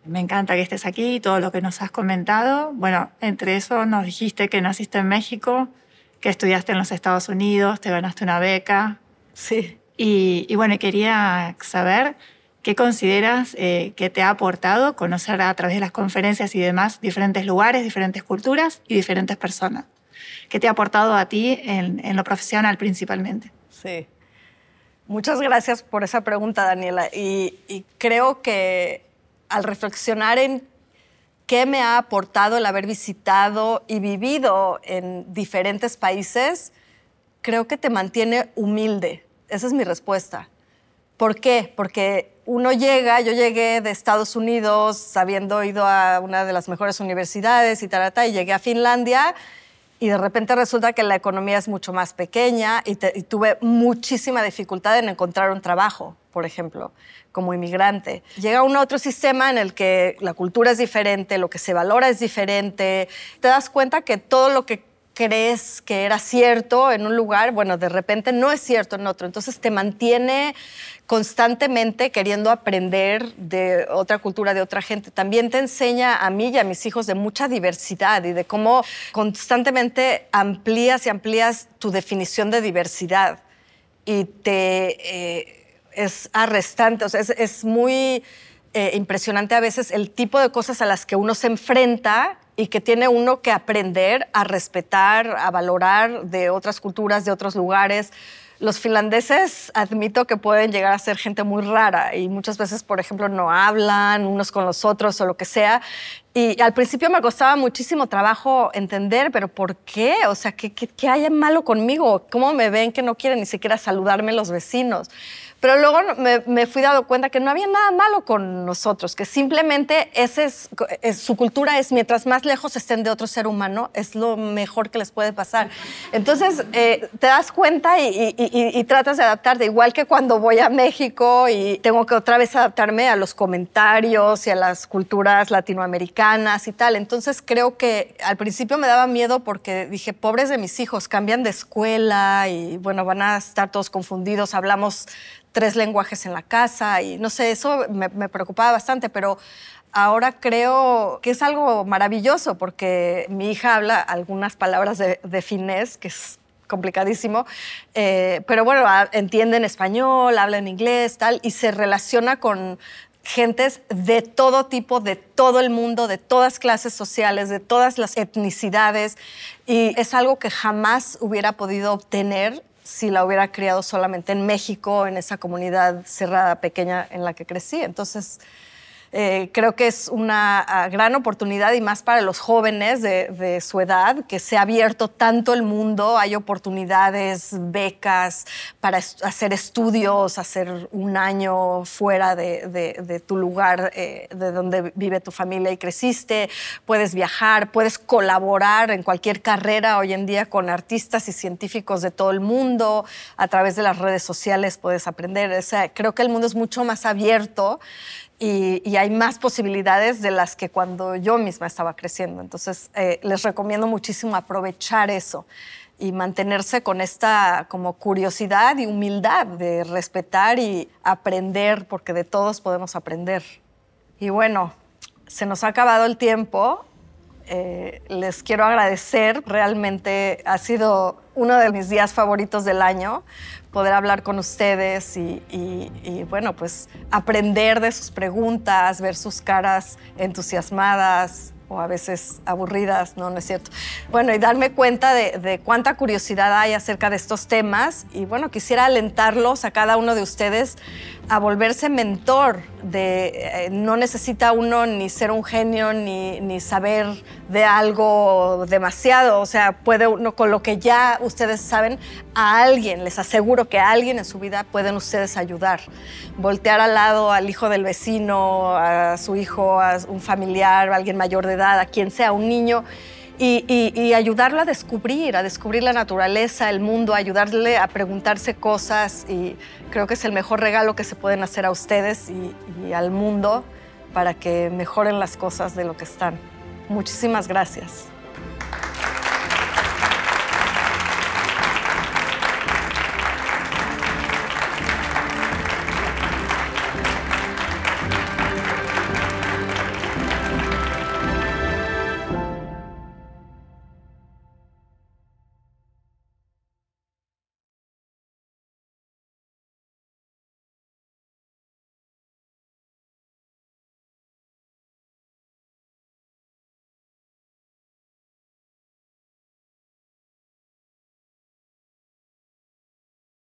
me encanta que estés aquí, todo lo que nos has comentado. Bueno, entre eso nos dijiste que naciste en México, que estudiaste en los Estados Unidos, te ganaste una beca. Sí. Y, bueno, quería saber qué consideras eh, que te ha aportado conocer a través de las conferencias y demás diferentes lugares, diferentes culturas y diferentes personas. ¿Qué te ha aportado a ti en, lo profesional principalmente? Sí. Muchas gracias por esa pregunta, Daniela. Y, y creo que al reflexionar en qué me ha aportado el haber visitado y vivido en diferentes países, creo que te mantiene humilde. Esa es mi respuesta. ¿Por qué? Porque uno llega, yo llegué de Estados Unidos habiendo ido a una de las mejores universidades y tal, y llegué a Finlandia y de repente resulta que la economía es mucho más pequeña y, tuve muchísima dificultad en encontrar un trabajo, por ejemplo, como inmigrante. Llega un otro sistema en el que la cultura es diferente, lo que se valora es diferente, te das cuenta que todo lo que crees que era cierto en un lugar, bueno, de repente no es cierto en otro. Entonces te mantiene constantemente queriendo aprender de otra cultura, de otra gente. También te enseña a mí y a mis hijos de mucha diversidad y de cómo constantemente amplías y amplías tu definición de diversidad. Y te eh, es arrestante, es, muy eh, impresionante a veces el tipo de cosas a las que uno se enfrenta y que tiene uno que aprender a respetar, a valorar de otras culturas, de otros lugares. Los finlandeses admito que pueden llegar a ser gente muy rara y muchas veces, por ejemplo, no hablan unos con los otros o lo que sea. Y al principio me costaba muchísimo trabajo entender, pero ¿por qué? O sea, ¿qué, hay de malo conmigo? ¿Cómo me ven que no quieren ni siquiera saludarme los vecinos? Pero luego me, fui dando cuenta que no había nada malo con nosotros, que simplemente ese es, su cultura es mientras más lejos estén de otro ser humano, es lo mejor que les puede pasar. Entonces eh, te das cuenta y, y, y, y, tratas de adaptarte, igual que cuando voy a México y tengo que otra vez adaptarme a los comentarios y a las culturas latinoamericanas y tal. Entonces creo que al principio me daba miedo porque dije, pobres de mis hijos, cambian de escuela y bueno, van a estar todos confundidos, hablamos tres lenguajes en la casa y no sé, eso me, preocupaba bastante, pero ahora creo que es algo maravilloso porque mi hija habla algunas palabras de, finés, que es complicadísimo, eh, pero bueno, ah, entiende en español, habla en inglés, tal, y se relaciona con gentes de todo tipo, de todo el mundo, de todas clases sociales, de todas las etnicidades, y es algo que jamás hubiera podido obtener si la hubiera criado solamente en México, en esa comunidad cerrada, pequeña en la que crecí. Entonces, eh, creo que es una ah, gran oportunidad y más para los jóvenes de, su edad, que se ha abierto tanto el mundo, hay oportunidades, becas para hacer estudios, hacer un año fuera de, tu lugar, eh, de donde vive tu familia y creciste, puedes viajar, puedes colaborar en cualquier carrera hoy en día con artistas y científicos de todo el mundo, a través de las redes sociales puedes aprender, creo que el mundo es mucho más abierto y, hay más posibilidades de las que cuando yo misma estaba creciendo. Entonces, eh, les recomiendo muchísimo aprovechar eso y mantenerse con esta como curiosidad y humildad de respetar y aprender, porque de todos podemos aprender. Y bueno, se nos ha acabado el tiempo. Eh, les quiero agradecer, realmente ha sido uno de mis días favoritos del año poder hablar con ustedes y, bueno, pues aprender de sus preguntas, ver sus caras entusiasmadas o a veces aburridas, no, no es cierto. Bueno, y darme cuenta de cuánta curiosidad hay acerca de estos temas y bueno, quisiera alentarlos a cada uno de ustedes a volverse mentor, de eh, no necesita uno ni ser un genio ni, ni, saber de algo demasiado, o sea, puede uno con lo que ya ustedes saben, a alguien, les aseguro que a alguien en su vida pueden ustedes ayudar, voltear al lado al hijo del vecino, a su hijo, a un familiar, a alguien mayor de edad, a quien sea, un niño y, ayudarlo a descubrir, a descubrir la naturaleza, el mundo, ayudarle a preguntarse cosas y creo que es el mejor regalo que se pueden hacer a ustedes y al mundo para que mejoren las cosas de lo que están. Muchísimas gracias.